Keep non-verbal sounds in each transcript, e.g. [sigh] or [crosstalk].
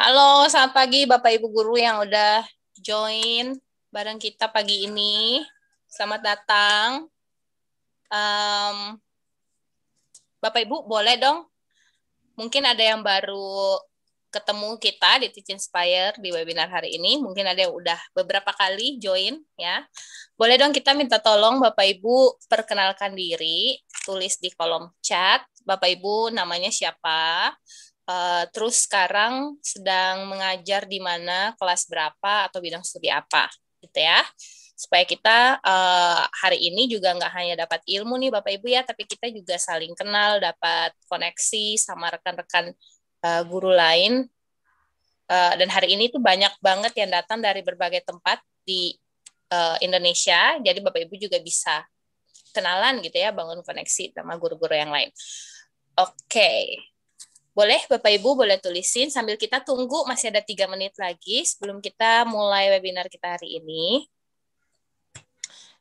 Halo, selamat pagi Bapak Ibu guru yang udah join bareng kita pagi ini. Selamat datang. Um, Bapak Ibu boleh dong. Mungkin ada yang baru ketemu kita di Teach Inspire di webinar hari ini. Mungkin ada yang udah beberapa kali join ya. Boleh dong kita minta tolong Bapak Ibu perkenalkan diri, tulis di kolom chat Bapak Ibu namanya siapa, Eh, terus sekarang sedang mengajar di mana, kelas berapa, atau bidang studi apa, gitu ya. Supaya kita eh, hari ini juga nggak hanya dapat ilmu nih Bapak Ibu ya, tapi kita juga saling kenal, dapat koneksi sama rekan-rekan eh, guru lain. dan hari ini tuh banyak banget yang datang dari berbagai tempat di Indonesia, jadi Bapak Ibu juga bisa kenalan gitu ya, bangun koneksi sama guru-guru yang lain. Oke, okay. Boleh Bapak Ibu boleh tulisin sambil kita tunggu masih ada tiga menit lagi sebelum kita mulai webinar kita hari ini.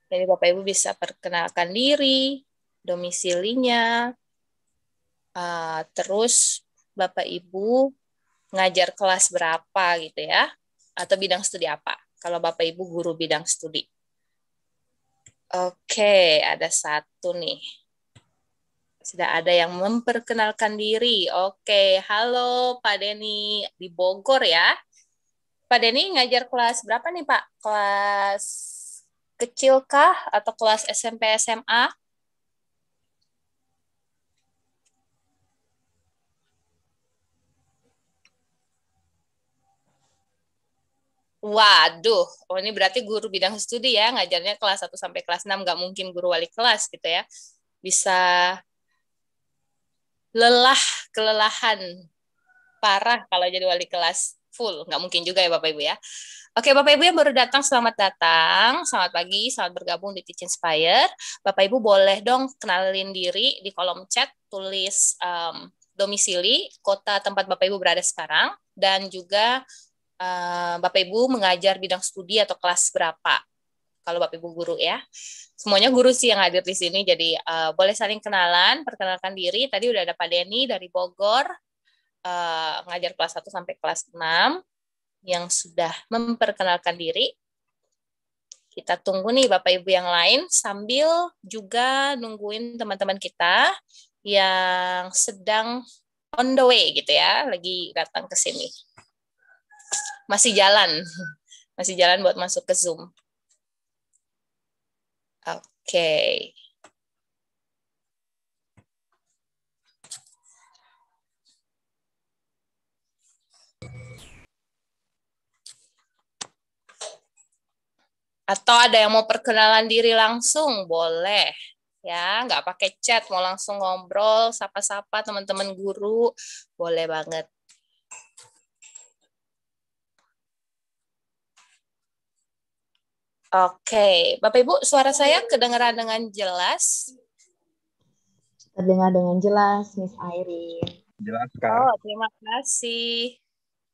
Jadi Bapak Ibu bisa perkenalkan diri, domisilinya, uh, terus Bapak Ibu ngajar kelas berapa gitu ya, atau bidang studi apa. Kalau Bapak Ibu guru bidang studi. Oke, ada satu nih sudah ada yang memperkenalkan diri. Oke, halo Pak Denny di Bogor ya. Pak Denny ngajar kelas berapa nih Pak? Kelas kecil kah atau kelas SMP SMA? Waduh, oh ini berarti guru bidang studi ya, ngajarnya kelas 1 sampai kelas 6, nggak mungkin guru wali kelas gitu ya. Bisa lelah, kelelahan. Parah kalau jadi wali kelas full. Nggak mungkin juga ya Bapak Ibu ya. Oke, Bapak Ibu yang baru datang, selamat datang. Selamat pagi, selamat bergabung di Teach Inspire. Bapak Ibu boleh dong kenalin diri di kolom chat, tulis um, domisili, kota tempat Bapak Ibu berada sekarang, dan juga uh, Bapak Ibu mengajar bidang studi atau kelas berapa kalau Bapak Ibu guru ya. Semuanya guru sih yang hadir di sini, jadi uh, boleh saling kenalan, perkenalkan diri. Tadi udah ada Pak Denny dari Bogor, uh, ngajar kelas 1 sampai kelas 6, yang sudah memperkenalkan diri. Kita tunggu nih Bapak Ibu yang lain, sambil juga nungguin teman-teman kita yang sedang on the way gitu ya, lagi datang ke sini. Masih jalan, masih jalan buat masuk ke Zoom. Oke. Okay. Atau ada yang mau perkenalan diri langsung, boleh. Ya, nggak pakai chat, mau langsung ngobrol, sapa-sapa teman-teman guru, boleh banget. Oke, Bapak Ibu, suara saya kedengaran dengan jelas? Terdengar dengan jelas, Miss Airin. Jelas, Kak. Oh, terima kasih.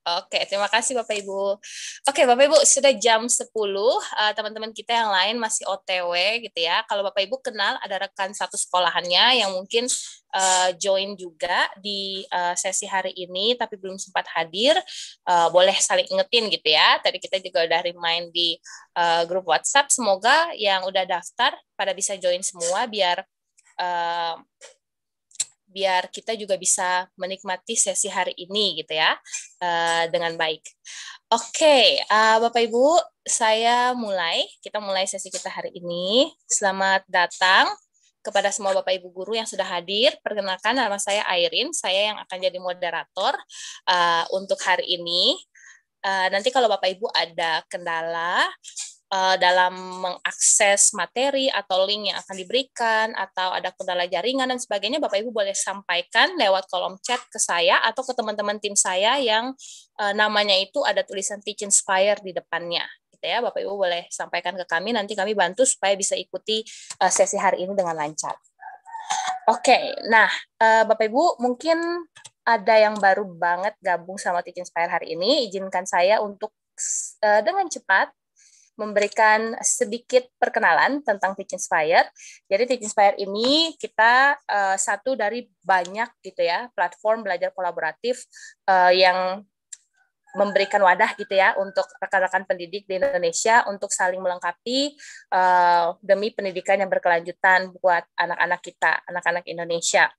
Oke, terima kasih Bapak Ibu. Oke, Bapak Ibu sudah jam 10. Eh, teman-teman uh, kita yang lain masih OTW gitu ya. Kalau Bapak Ibu kenal ada rekan satu sekolahannya yang mungkin uh, join juga di uh, sesi hari ini tapi belum sempat hadir, uh, boleh saling ingetin gitu ya. Tadi kita juga udah remind di uh, grup WhatsApp. Semoga yang udah daftar pada bisa join semua biar uh, biar kita juga bisa menikmati sesi hari ini gitu ya uh, dengan baik. Oke, okay, uh, eh, Bapak Ibu, saya mulai. Kita mulai sesi kita hari ini. Selamat datang kepada semua Bapak Ibu guru yang sudah hadir. Perkenalkan nama saya Airin, saya yang akan jadi moderator uh, untuk hari ini. Uh, nanti kalau Bapak Ibu ada kendala uh, dalam mengakses materi atau link yang akan diberikan atau ada kendala jaringan dan sebagainya Bapak Ibu boleh sampaikan lewat kolom chat ke saya atau ke teman-teman tim saya yang uh, namanya itu ada tulisan Teach Inspire di depannya gitu ya Bapak Ibu boleh sampaikan ke kami nanti kami bantu supaya bisa ikuti uh, sesi hari ini dengan lancar. Oke, okay, nah Bapak Ibu mungkin ada yang baru banget gabung sama Teach Inspire hari ini, izinkan saya untuk dengan cepat memberikan sedikit perkenalan tentang Teach Inspire. Jadi Teach Inspire ini kita uh, satu dari banyak gitu ya platform belajar kolaboratif uh, yang memberikan wadah gitu ya untuk rekan-rekan pendidik di Indonesia untuk saling melengkapi uh, demi pendidikan yang berkelanjutan buat anak-anak kita, anak-anak Indonesia.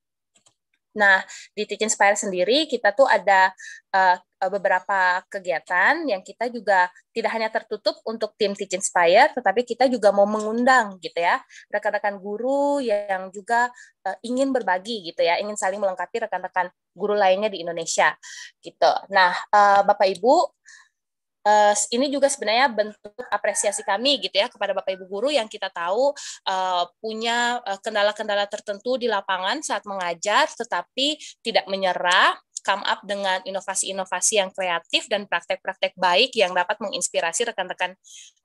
Nah, di Teach Inspire sendiri kita tuh ada uh, Eh, beberapa kegiatan yang kita juga tidak hanya tertutup untuk tim Teach Inspire, tetapi kita juga mau mengundang gitu ya rekan-rekan guru yang juga eh, ingin berbagi gitu ya, ingin saling melengkapi rekan-rekan guru lainnya di Indonesia gitu. Nah, eh, Bapak Ibu ini juga sebenarnya bentuk apresiasi kami gitu ya kepada Bapak Ibu guru yang kita tahu punya kendala-kendala tertentu di lapangan saat mengajar tetapi tidak menyerah come up dengan inovasi-inovasi yang kreatif dan praktek-praktek baik yang dapat menginspirasi rekan-rekan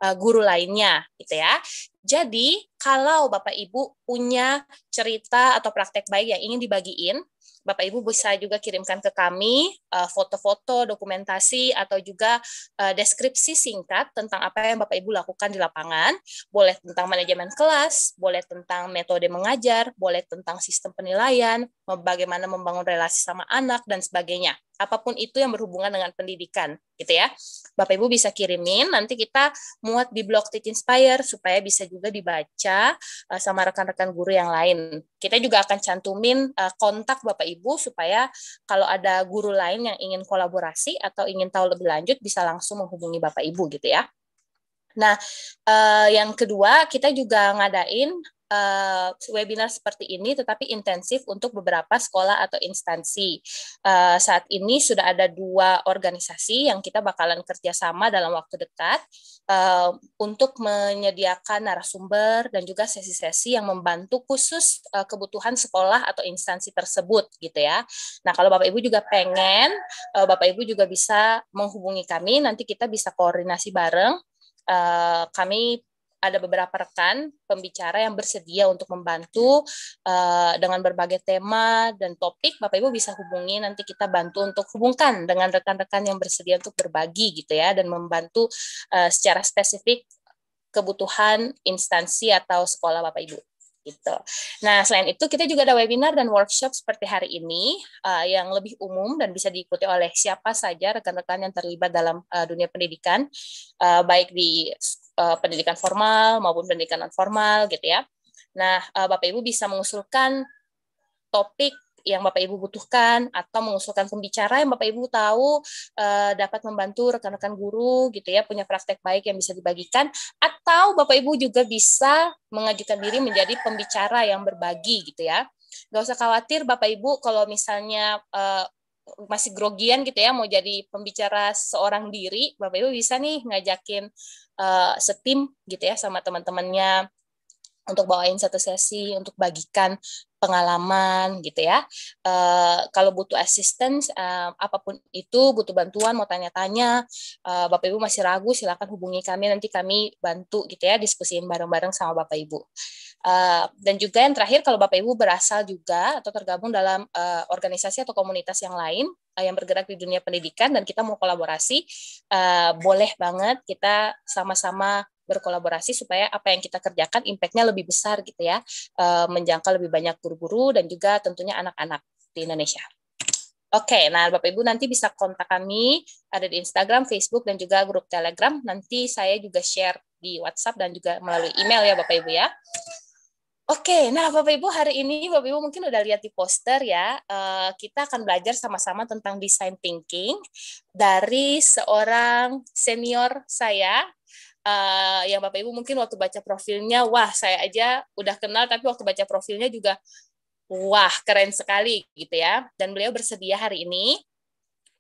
eh, guru lainnya gitu ya. Jadi, kalau Bapak Ibu punya cerita atau praktek baik yang ingin dibagiin, Bapak Ibu bisa juga kirimkan ke kami eh, foto-foto, dokumentasi, atau juga eh, deskripsi singkat tentang apa yang Bapak Ibu lakukan di lapangan. Boleh tentang manajemen kelas, boleh tentang metode mengajar, boleh tentang sistem penilaian, bagaimana membangun relasi sama anak, dan sebagainya apapun itu yang berhubungan dengan pendidikan gitu ya. Bapak Ibu bisa kirimin nanti kita muat di blog Teach Inspire supaya bisa juga dibaca uh, sama rekan-rekan guru yang lain. Kita juga akan cantumin uh, kontak Bapak Ibu supaya kalau ada guru lain yang ingin kolaborasi atau ingin tahu lebih lanjut bisa langsung menghubungi Bapak Ibu gitu ya. Nah, eh, yang kedua kita juga ngadain uh, webinar seperti ini tetapi intensif untuk beberapa sekolah atau instansi. Uh, saat ini sudah ada dua organisasi yang kita bakalan kerjasama dalam waktu dekat uh, untuk menyediakan narasumber dan juga sesi-sesi yang membantu khusus uh, kebutuhan sekolah atau instansi tersebut gitu ya. Nah kalau Bapak Ibu juga pengen, uh, Bapak Ibu juga bisa menghubungi kami, nanti kita bisa koordinasi bareng. Uh, kami ada beberapa rekan pembicara yang bersedia untuk membantu uh, dengan berbagai tema dan topik. Bapak Ibu bisa hubungi nanti kita bantu untuk hubungkan dengan rekan-rekan yang bersedia untuk berbagi gitu ya dan membantu uh, secara spesifik kebutuhan instansi atau sekolah Bapak Ibu gitu. Nah, selain itu kita juga ada webinar dan workshop seperti hari ini uh, yang lebih umum dan bisa diikuti oleh siapa saja rekan-rekan yang terlibat dalam uh, dunia pendidikan, uh, baik di uh, pendidikan formal maupun pendidikan non formal gitu ya. Nah, uh, Bapak Ibu bisa mengusulkan topik yang Bapak Ibu butuhkan atau mengusulkan pembicara yang Bapak Ibu tahu uh, dapat membantu rekan-rekan guru gitu ya punya praktek baik yang bisa dibagikan atau Bapak Ibu juga bisa mengajukan diri menjadi pembicara yang berbagi gitu ya. Gak usah khawatir Bapak Ibu kalau misalnya uh, masih grogian gitu ya mau jadi pembicara seorang diri Bapak Ibu bisa nih ngajakin uh, setim gitu ya sama teman-temannya untuk bawain satu sesi untuk bagikan pengalaman gitu ya. Uh, kalau butuh assistance uh, apapun itu, butuh bantuan, mau tanya-tanya, uh, Bapak Ibu masih ragu silakan hubungi kami nanti kami bantu gitu ya diskusiin bareng-bareng sama Bapak Ibu. Uh, dan juga yang terakhir kalau Bapak Ibu berasal juga atau tergabung dalam uh, organisasi atau komunitas yang lain uh, yang bergerak di dunia pendidikan dan kita mau kolaborasi, uh, boleh banget kita sama-sama berkolaborasi supaya apa yang kita kerjakan impactnya lebih besar gitu ya, e, menjangkau lebih banyak guru-guru dan juga tentunya anak-anak di Indonesia. Oke, nah Bapak Ibu nanti bisa kontak kami ada di Instagram, Facebook dan juga grup Telegram. Nanti saya juga share di WhatsApp dan juga melalui email ya Bapak Ibu ya. Oke, nah Bapak Ibu hari ini Bapak Ibu mungkin udah lihat di poster ya. Eh, kita akan belajar sama-sama tentang design thinking dari seorang senior saya uh, yang Bapak Ibu mungkin waktu baca profilnya, wah saya aja udah kenal, tapi waktu baca profilnya juga, wah keren sekali gitu ya. Dan beliau bersedia hari ini,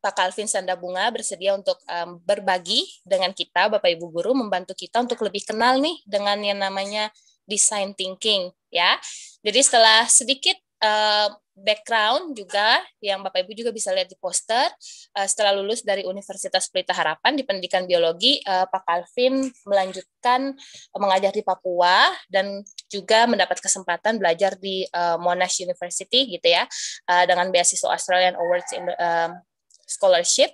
Pak Calvin Sanda Bunga bersedia untuk um, berbagi dengan kita, Bapak Ibu Guru, membantu kita untuk lebih kenal nih dengan yang namanya design thinking ya. Jadi setelah sedikit Eh, background juga yang Bapak Ibu juga bisa lihat di poster eh, setelah lulus dari Universitas Pelita Harapan di pendidikan biologi eh, Pak Calvin melanjutkan mengajar di Papua dan juga mendapat kesempatan belajar di Monash University gitu ya dengan beasiswa Australian Awards in, uh, Scholarship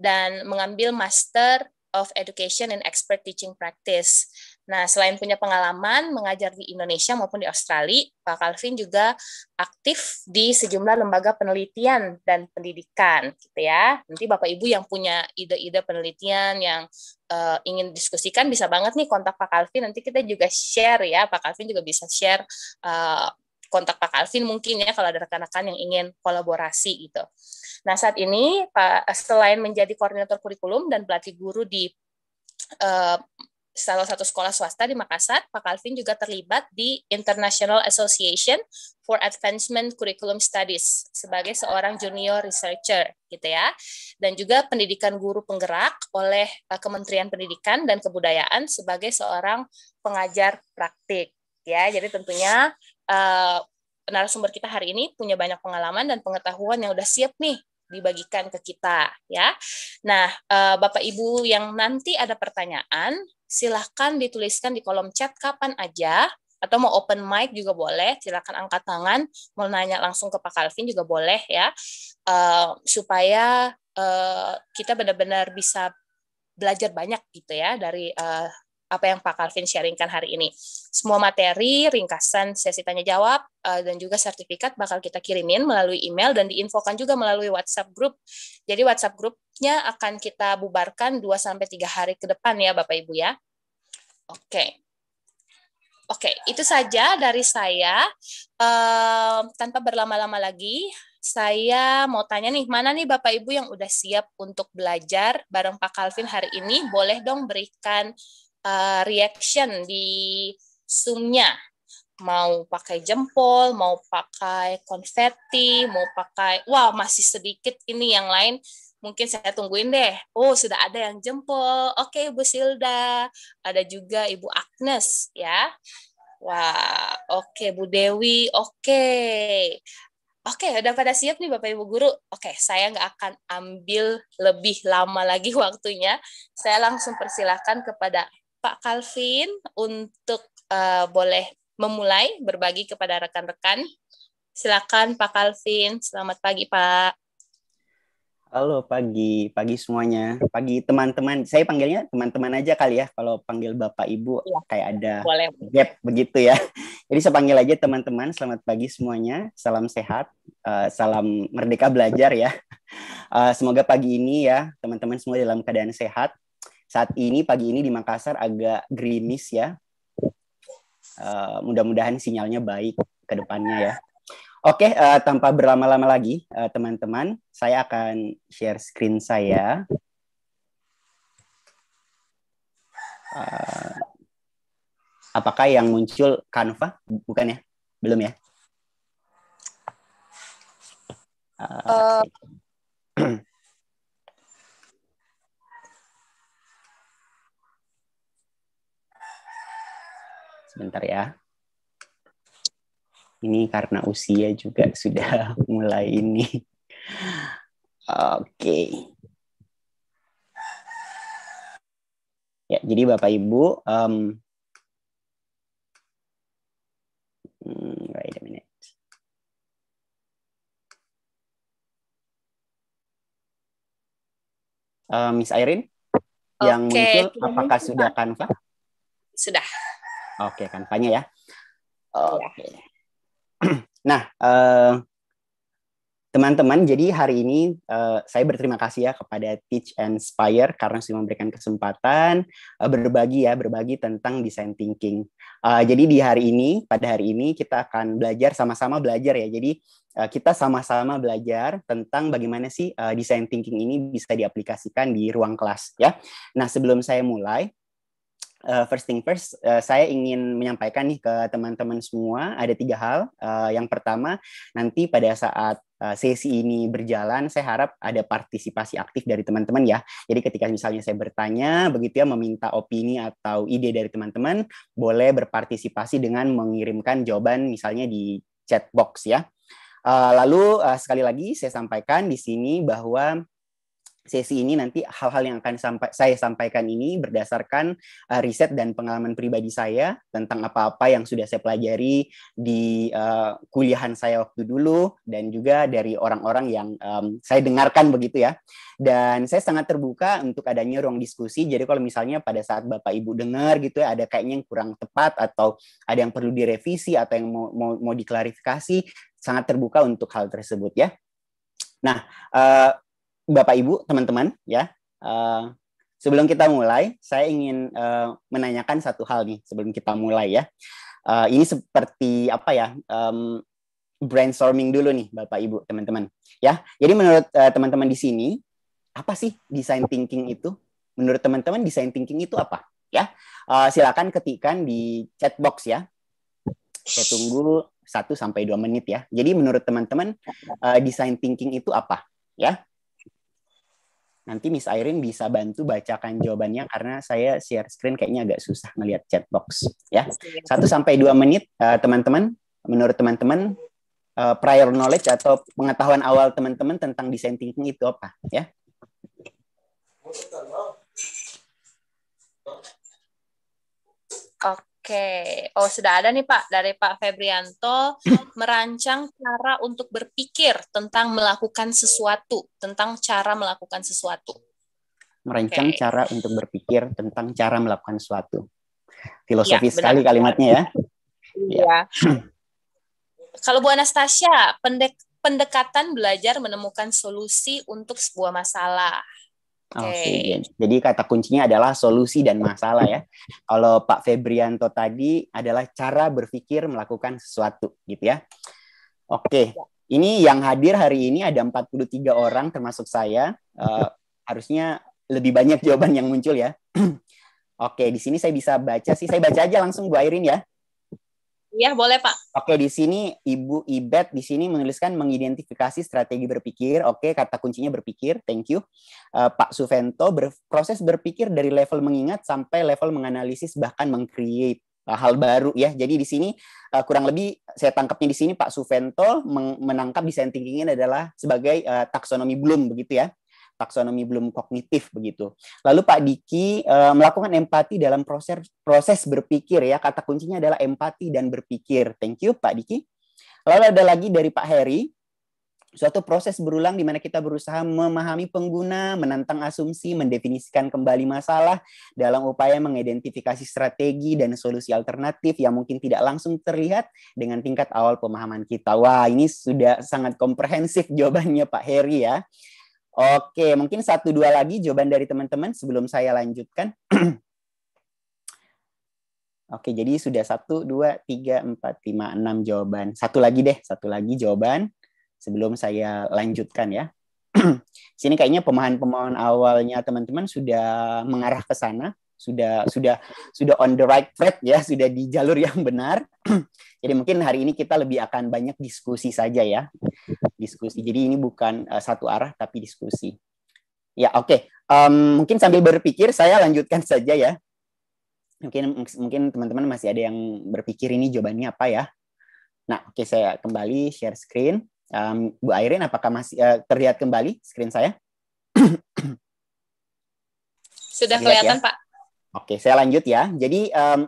dan mengambil Master of Education and Expert Teaching Practice Nah, selain punya pengalaman mengajar di Indonesia maupun di Australia, Pak Calvin juga aktif di sejumlah lembaga penelitian dan pendidikan, gitu ya. Nanti Bapak Ibu yang punya ide-ide penelitian yang uh, ingin diskusikan bisa banget nih kontak Pak Calvin. Nanti kita juga share ya, Pak Calvin juga bisa share uh, kontak Pak Calvin mungkin ya kalau ada rekan-rekan yang ingin kolaborasi gitu. Nah, saat ini Pak selain menjadi koordinator kurikulum dan pelatih guru di eh, salah satu sekolah swasta di Makassar, Pak Calvin juga terlibat di International Association for Advancement Curriculum Studies sebagai seorang junior researcher gitu ya. Dan juga pendidikan guru penggerak oleh eh, Kementerian Pendidikan dan Kebudayaan sebagai seorang pengajar praktik ya. Jadi tentunya uh, narasumber kita hari ini punya banyak pengalaman dan pengetahuan yang udah siap nih dibagikan ke kita ya. Nah, eh, Bapak Ibu yang nanti ada pertanyaan silahkan dituliskan di kolom chat kapan aja atau mau open mic juga boleh silahkan angkat tangan mau nanya langsung ke Pak Calvin juga boleh ya uh, supaya uh, kita benar-benar bisa belajar banyak gitu ya dari uh, apa yang Pak Calvin sharingkan hari ini semua materi ringkasan sesi tanya jawab uh, dan juga sertifikat bakal kita kirimin melalui email dan diinfokan juga melalui WhatsApp grup jadi WhatsApp grup grupnya akan kita bubarkan 2 sampai 3 hari ke depan ya Bapak Ibu ya. Oke. Okay. Oke, okay, itu saja dari saya. Uh, tanpa berlama-lama lagi, saya mau tanya nih, mana nih Bapak Ibu yang udah siap untuk belajar bareng Pak Calvin hari ini? Boleh dong berikan uh, reaction di Zoom-nya. Mau pakai jempol, mau pakai konfeti, mau pakai, wow masih sedikit ini yang lain mungkin saya tungguin deh. Oh, sudah ada yang jempol. Oke, okay, Bu Silda. Ada juga Ibu Agnes, ya. Wah, oke okay, Bu Dewi. Oke. Okay. Oke, okay, udah pada siap nih Bapak Ibu guru. Oke, okay, saya nggak akan ambil lebih lama lagi [laughs] waktunya. Saya langsung persilahkan kepada Pak Calvin untuk uh, boleh memulai berbagi kepada rekan-rekan. Silakan Pak Calvin. Selamat pagi, Pak. Halo pagi, pagi semuanya. Pagi teman-teman. Saya panggilnya teman-teman aja kali ya. Kalau panggil Bapak Ibu ya, kayak ada boleh. gap begitu ya. Jadi saya panggil aja teman-teman. Selamat pagi semuanya. Salam sehat. Uh, salam merdeka belajar ya. Uh, semoga pagi ini ya teman-teman semua dalam keadaan sehat. Saat ini pagi ini di Makassar agak gerimis ya. Uh, mudah-mudahan sinyalnya baik ke depannya ya. Oke, uh, tanpa berlama-lama lagi, eh, teman-teman, uh, saya akan share screen saya. Uh, apakah yang muncul Canva? Bukan ya? Belum ya? uh. [clears throat] Sebentar ya ini karena usia juga hmm. sudah [laughs] mulai ini. Oke. Okay. Ya, jadi Bapak Ibu, um, wait a minute. Uh, Miss Irene, okay. yang muncul apakah sudah kanva? Sudah. Oke, okay, kanvanya ya. Iya. Oke. Okay. [clears throat] nah, teman eh, teman-teman, jadi hari ini uh, saya berterima kasih ya kepada Teach and Inspire karena sudah memberikan kesempatan uh, berbagi ya, berbagi tentang design thinking. Uh, jadi di hari ini, pada hari ini kita akan belajar sama-sama belajar ya. Jadi kita sama-sama belajar tentang bagaimana sih uh, design thinking ini bisa diaplikasikan di ruang kelas ya. Nah sebelum saya mulai, uh, first thing first, uh, saya ingin menyampaikan nih ke teman-teman semua ada tiga hal. Uh, yang pertama, nanti pada saat uh, sesi ini berjalan, saya harap ada partisipasi aktif dari teman-teman ya. Jadi ketika misalnya saya bertanya, begitu ya meminta opini atau ide dari teman-teman, boleh berpartisipasi dengan mengirimkan jawaban misalnya di chat box ya. Uh, lalu uh, sekali lagi saya sampaikan di sini bahwa sesi ini nanti hal-hal yang akan sampai, saya sampaikan ini berdasarkan uh, riset dan pengalaman pribadi saya tentang apa-apa yang sudah saya pelajari di uh, kuliahan saya waktu dulu dan juga dari orang-orang yang um, saya dengarkan begitu ya. Dan saya sangat terbuka untuk adanya ruang diskusi. Jadi kalau misalnya pada saat Bapak Ibu dengar gitu ya ada kayaknya yang kurang tepat atau ada yang perlu direvisi atau yang mau mau, mau diklarifikasi, sangat terbuka untuk hal tersebut ya. Nah, uh, Bapak Ibu, teman-teman ya. Uh, sebelum kita mulai, saya ingin uh, menanyakan satu hal nih sebelum kita mulai ya. Uh, ini seperti apa ya? Um, brainstorming dulu nih Bapak Ibu, teman-teman ya. Jadi menurut uh, teman-teman di sini apa sih design thinking itu? Menurut teman-teman design thinking itu apa? Ya. Uh, silakan ketikkan di chat box ya. Saya tunggu 1 sampai 2 menit ya. Jadi menurut teman-teman uh, design thinking itu apa? Ya nanti Miss Irene bisa bantu bacakan jawabannya karena saya share screen kayaknya agak susah melihat chat box ya. 1 sampai dua menit eh, teman-teman uh, menurut teman-teman uh, prior knowledge atau pengetahuan awal teman-teman tentang design thinking itu apa ya? Oke. Oke, oh sudah ada nih Pak dari Pak Febrianto merancang cara untuk berpikir tentang melakukan sesuatu, tentang cara melakukan sesuatu. Merancang okay. cara untuk berpikir tentang cara melakukan sesuatu. Filosofis ya, sekali kalimatnya ya. Iya. Ya. [clears throat] Kalau Bu Anastasia, pendek, pendekatan belajar menemukan solusi untuk sebuah masalah. Okay. Oke, jadi kata kuncinya adalah solusi dan masalah ya. Kalau Pak Febrianto tadi adalah cara berpikir melakukan sesuatu gitu ya. Oke, ya. ini yang hadir hari ini ada 43 orang termasuk saya. Uh, harusnya lebih banyak jawaban yang muncul ya. [clears throat] Oke, di sini saya bisa baca sih, saya baca aja langsung Bu Airin ya. Iya boleh Pak. Oke, di sini Ibu Ibet di sini menuliskan mengidentifikasi strategi berpikir. Oke, kata kuncinya berpikir. Thank you. Uh, Pak Suvento, ber proses berpikir dari level mengingat sampai level menganalisis bahkan mengcreate eh, hal baru ya. Jadi di sini uh, kurang lebih saya tangkapnya di sini Pak Suvento menangkap design thinking ini adalah sebagai uh, taksonomi belum begitu ya taksonomi belum kognitif begitu. Lalu Pak Diki e, melakukan empati dalam proses proses berpikir ya. Kata kuncinya adalah empati dan berpikir. Thank you Pak Diki. Lalu ada lagi dari Pak Heri. Suatu proses berulang di mana kita berusaha memahami pengguna, menantang asumsi, mendefinisikan kembali masalah dalam upaya mengidentifikasi strategi dan solusi alternatif yang mungkin tidak langsung terlihat dengan tingkat awal pemahaman kita. Wah, ini sudah sangat komprehensif jawabannya Pak Heri ya. Oke, mungkin satu dua lagi jawaban dari teman-teman sebelum saya lanjutkan. [clears throat] Oke, jadi sudah satu, dua, tiga, empat, lima, enam jawaban. Satu lagi deh, satu lagi jawaban sebelum saya lanjutkan ya. [clears throat] Sini kayaknya pemahaman-pemahaman awalnya teman-teman sudah mengarah ke sana, sudah sudah sudah on the right track ya, sudah di jalur yang benar. [clears throat] jadi mungkin hari ini kita lebih akan banyak diskusi saja ya diskusi. Jadi ini bukan uh, satu arah tapi diskusi. Ya oke, okay. um, mungkin sambil berpikir saya lanjutkan [laughs] saja ya. Mungkin mungkin teman-teman masih ada yang berpikir ini jawabannya apa ya? Nah oke okay, saya kembali share screen. Um, Bu Airin apakah masih uh, terlihat kembali screen saya? Sudah kelihatan ya? Pak. Oke, saya lanjut ya. Jadi um,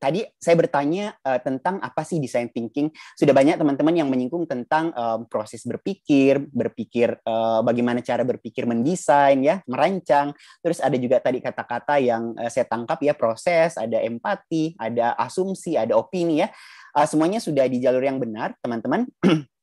tadi saya bertanya uh, tentang apa sih design thinking. Sudah banyak teman-teman yang menyinggung tentang um, proses berpikir, berpikir uh, bagaimana cara berpikir mendesain ya, merancang. Terus ada juga tadi kata-kata yang uh, saya tangkap ya proses, ada empati, ada asumsi, ada opini ya. Uh, semuanya sudah di jalur yang benar, teman-teman. [clears throat]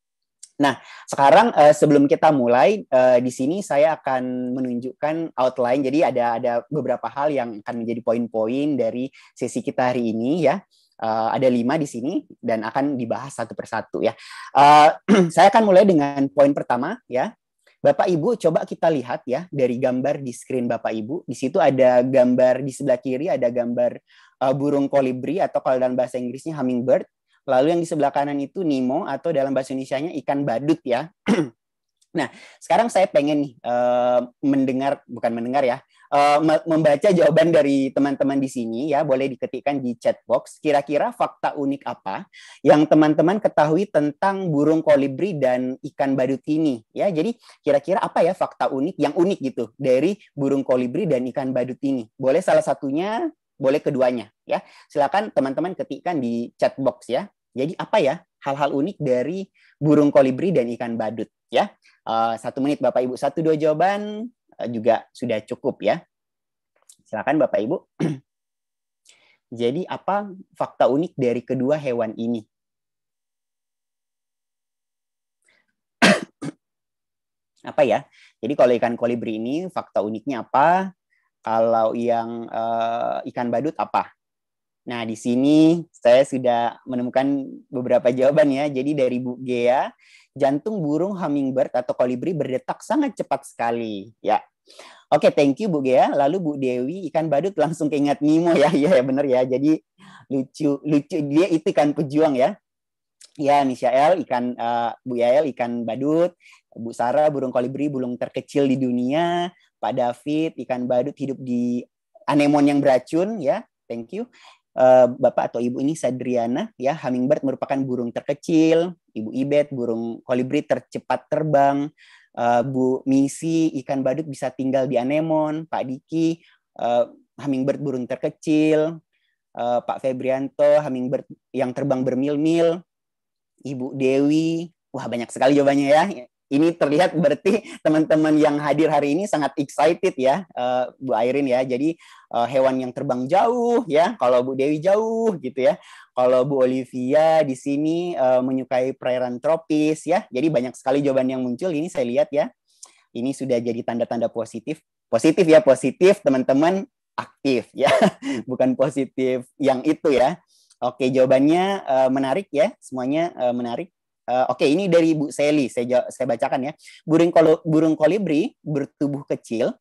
Nah, sekarang uh, sebelum kita mulai uh, di sini saya akan menunjukkan outline. Jadi ada ada beberapa hal yang akan menjadi poin-poin dari sesi kita hari ini ya. Uh, ada lima di sini dan akan dibahas satu persatu ya. Uh, [clears throat] saya akan mulai dengan poin pertama ya. Bapak Ibu coba kita lihat ya dari gambar di screen Bapak Ibu. Di situ ada gambar di sebelah kiri ada gambar uh, burung kolibri atau kalau dalam bahasa Inggrisnya hummingbird Lalu yang di sebelah kanan itu Nemo atau dalam bahasa Indonesia-nya ikan badut ya. [clears throat] nah, sekarang saya pengen nih uh, mendengar bukan mendengar ya, uh, membaca jawaban dari teman-teman di sini ya, boleh diketikkan di chat box kira-kira fakta unik apa yang teman-teman ketahui tentang burung kolibri dan ikan badut ini ya. Jadi kira-kira apa ya fakta unik yang unik gitu dari burung kolibri dan ikan badut ini? Boleh salah satunya boleh keduanya ya. Silakan teman-teman ketikkan di chat box ya. Jadi apa ya hal-hal unik dari burung kolibri dan ikan badut ya. Uh, satu menit Bapak Ibu satu dua jawaban uh, juga sudah cukup ya. Silakan Bapak Ibu. [clears throat] Jadi apa fakta unik dari kedua hewan ini? [clears throat] apa ya? Jadi kalau ikan kolibri ini fakta uniknya apa? Kalau yang uh, ikan badut apa? Nah, di sini saya sudah menemukan beberapa jawaban ya. Jadi dari Bu Gea, jantung burung hummingbird atau kolibri berdetak sangat cepat sekali. Ya. Oke, okay, thank you Bu Gea. Lalu Bu Dewi, ikan badut langsung keingat Nemo ya. [laughs] Iya, ya, benar ya. Jadi lucu lucu dia itu ikan pejuang ya. Ya, Nishael, ikan uh, Bu Yael, ikan badut. Bu Sarah, burung kolibri, burung terkecil di dunia. Pak David, ikan badut hidup di anemon yang beracun ya. Thank you. Eh, Bapak atau Ibu ini Sadriana ya, hummingbird merupakan burung terkecil, Ibu Ibet burung kolibri tercepat terbang, eh, Bu Misi ikan badut bisa tinggal di anemon, Pak Diki uh, hummingbird burung terkecil, Pak Febrianto hummingbird yang terbang bermil-mil, Ibu Dewi, wah banyak sekali jawabannya ya ini terlihat berarti teman-teman yang hadir hari ini sangat excited ya eh, Bu Airin ya. Jadi eh, hewan yang terbang jauh ya, kalau Bu Dewi jauh gitu ya. Kalau Bu Olivia di sini eh, menyukai perairan tropis ya. Jadi banyak sekali jawaban yang muncul ini saya lihat ya. Ini sudah jadi tanda-tanda positif. Positif ya, positif teman-teman aktif ya. [laughs] Bukan positif yang itu ya. Oke, jawabannya menarik ya. Semuanya menarik. Uh, Oke, okay, ini dari Bu Seli. Saya, saya bacakan ya. Burung, kol burung kolibri bertubuh kecil.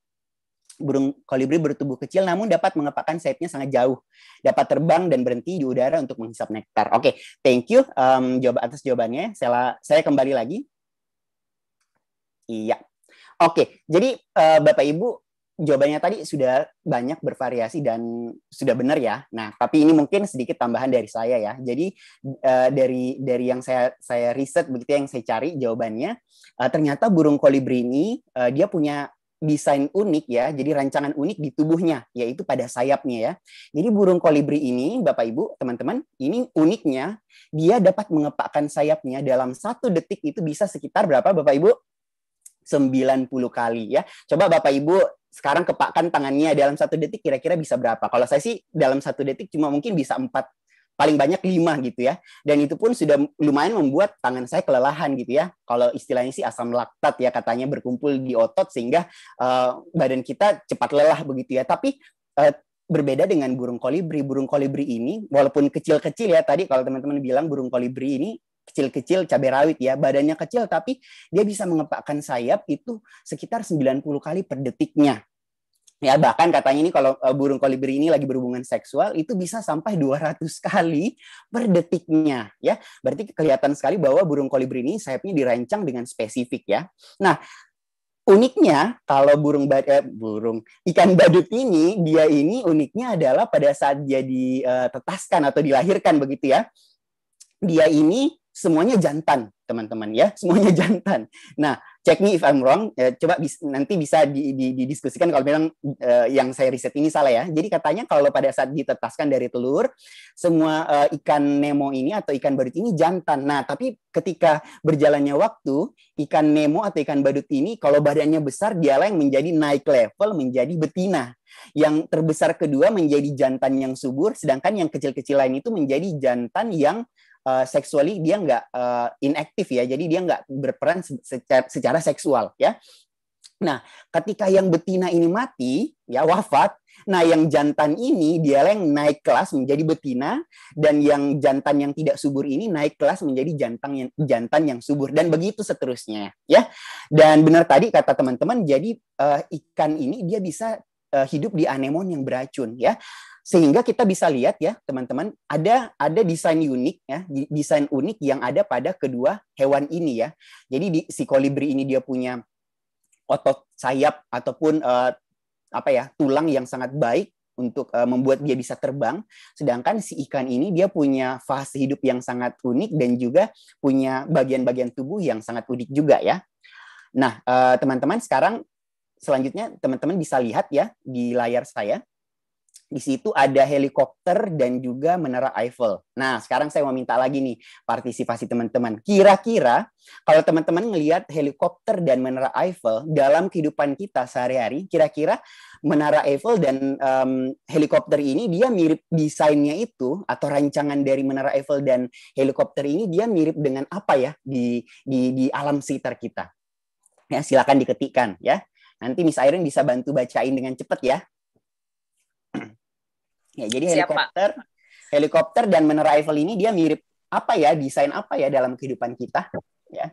Burung kolibri bertubuh kecil namun dapat mengepakkan sayapnya sangat jauh. Dapat terbang dan berhenti di udara untuk menghisap nektar. Oke, okay, thank you um, jawab atas jawabannya. Saya, saya kembali lagi. Iya. Oke, okay, jadi uh, Bapak Ibu jawabannya tadi sudah banyak bervariasi dan sudah benar ya. Nah, tapi ini mungkin sedikit tambahan dari saya ya. Jadi uh, dari dari yang saya saya riset begitu ya, yang saya cari jawabannya uh, ternyata burung kolibri ini uh, dia punya desain unik ya. Jadi rancangan unik di tubuhnya yaitu pada sayapnya ya. Jadi burung kolibri ini Bapak Ibu, teman-teman, ini uniknya dia dapat mengepakkan sayapnya dalam satu detik itu bisa sekitar berapa Bapak Ibu? 90 kali ya. Coba Bapak Ibu sekarang kepakkan tangannya dalam satu detik kira-kira bisa berapa? Kalau saya sih dalam satu detik cuma mungkin bisa empat paling banyak lima gitu ya. Dan itu pun sudah lumayan membuat tangan saya kelelahan gitu ya. Kalau istilahnya sih asam laktat ya katanya berkumpul di otot sehingga uh, badan kita cepat lelah begitu ya. Tapi uh, berbeda dengan burung kolibri. Burung kolibri ini walaupun kecil-kecil ya tadi kalau teman-teman bilang burung kolibri ini kecil-kecil cabai rawit ya, badannya kecil tapi dia bisa mengepakkan sayap itu sekitar 90 kali per detiknya. Ya, bahkan katanya ini kalau eh, burung kolibri ini lagi berhubungan seksual itu bisa sampai 200 kali per detiknya ya. Berarti kelihatan sekali bahwa burung kolibri ini sayapnya dirancang dengan spesifik ya. Nah, uniknya kalau burung eh, burung ikan badut ini dia ini uniknya adalah pada saat dia ditetaskan eh, atau dilahirkan begitu ya dia ini semuanya jantan, teman-teman ya, semuanya [laughs] jantan. Nah, check me if I'm wrong, ya, coba bis, nanti bisa didiskusikan kalau memang uh, yang saya riset ini salah ya. Jadi katanya kalau pada saat ditetaskan dari telur, semua uh, ikan Nemo ini atau ikan badut ini jantan. Nah, tapi ketika berjalannya waktu, ikan Nemo atau ikan badut ini kalau badannya besar, dialah yang menjadi naik level menjadi betina. Yang terbesar kedua menjadi jantan yang subur, sedangkan yang kecil-kecil lain itu menjadi jantan yang uh, seksuali dia nggak uh, inaktif ya, jadi dia nggak berperan secara, secara seksual ya. Nah, ketika yang betina ini mati, ya wafat, nah yang jantan ini dia yang naik kelas menjadi betina dan yang jantan yang tidak subur ini naik kelas menjadi jantan yang jantan yang subur dan begitu seterusnya, ya. Dan benar tadi kata teman-teman, jadi uh, ikan ini dia bisa uh, hidup di anemon yang beracun, ya sehingga kita bisa lihat ya teman-teman ada ada desain unik ya desain unik yang ada pada kedua hewan ini ya jadi di, si kolibri ini dia punya otot sayap ataupun uh, apa ya tulang yang sangat baik untuk uh, membuat dia bisa terbang sedangkan si ikan ini dia punya fase hidup yang sangat unik dan juga punya bagian-bagian tubuh yang sangat unik juga ya nah eh, teman-teman uh, teman -teman, sekarang selanjutnya teman-teman bisa lihat ya di layar saya di situ ada helikopter dan juga menara Eiffel. Nah, sekarang saya mau minta lagi nih partisipasi teman-teman. Kira-kira kalau teman-teman melihat helikopter dan menara Eiffel dalam kehidupan kita sehari-hari, kira-kira menara Eiffel dan um, helikopter ini dia mirip desainnya itu atau rancangan dari menara Eiffel dan helikopter ini dia mirip dengan apa ya di di di alam sekitar kita. Ya, silakan diketikkan ya. Nanti Miss Irene bisa bantu bacain dengan cepat ya. Ya, jadi helikopter helikopter dan menara Eiffel ini dia mirip apa ya, desain apa ya dalam kehidupan kita, ya.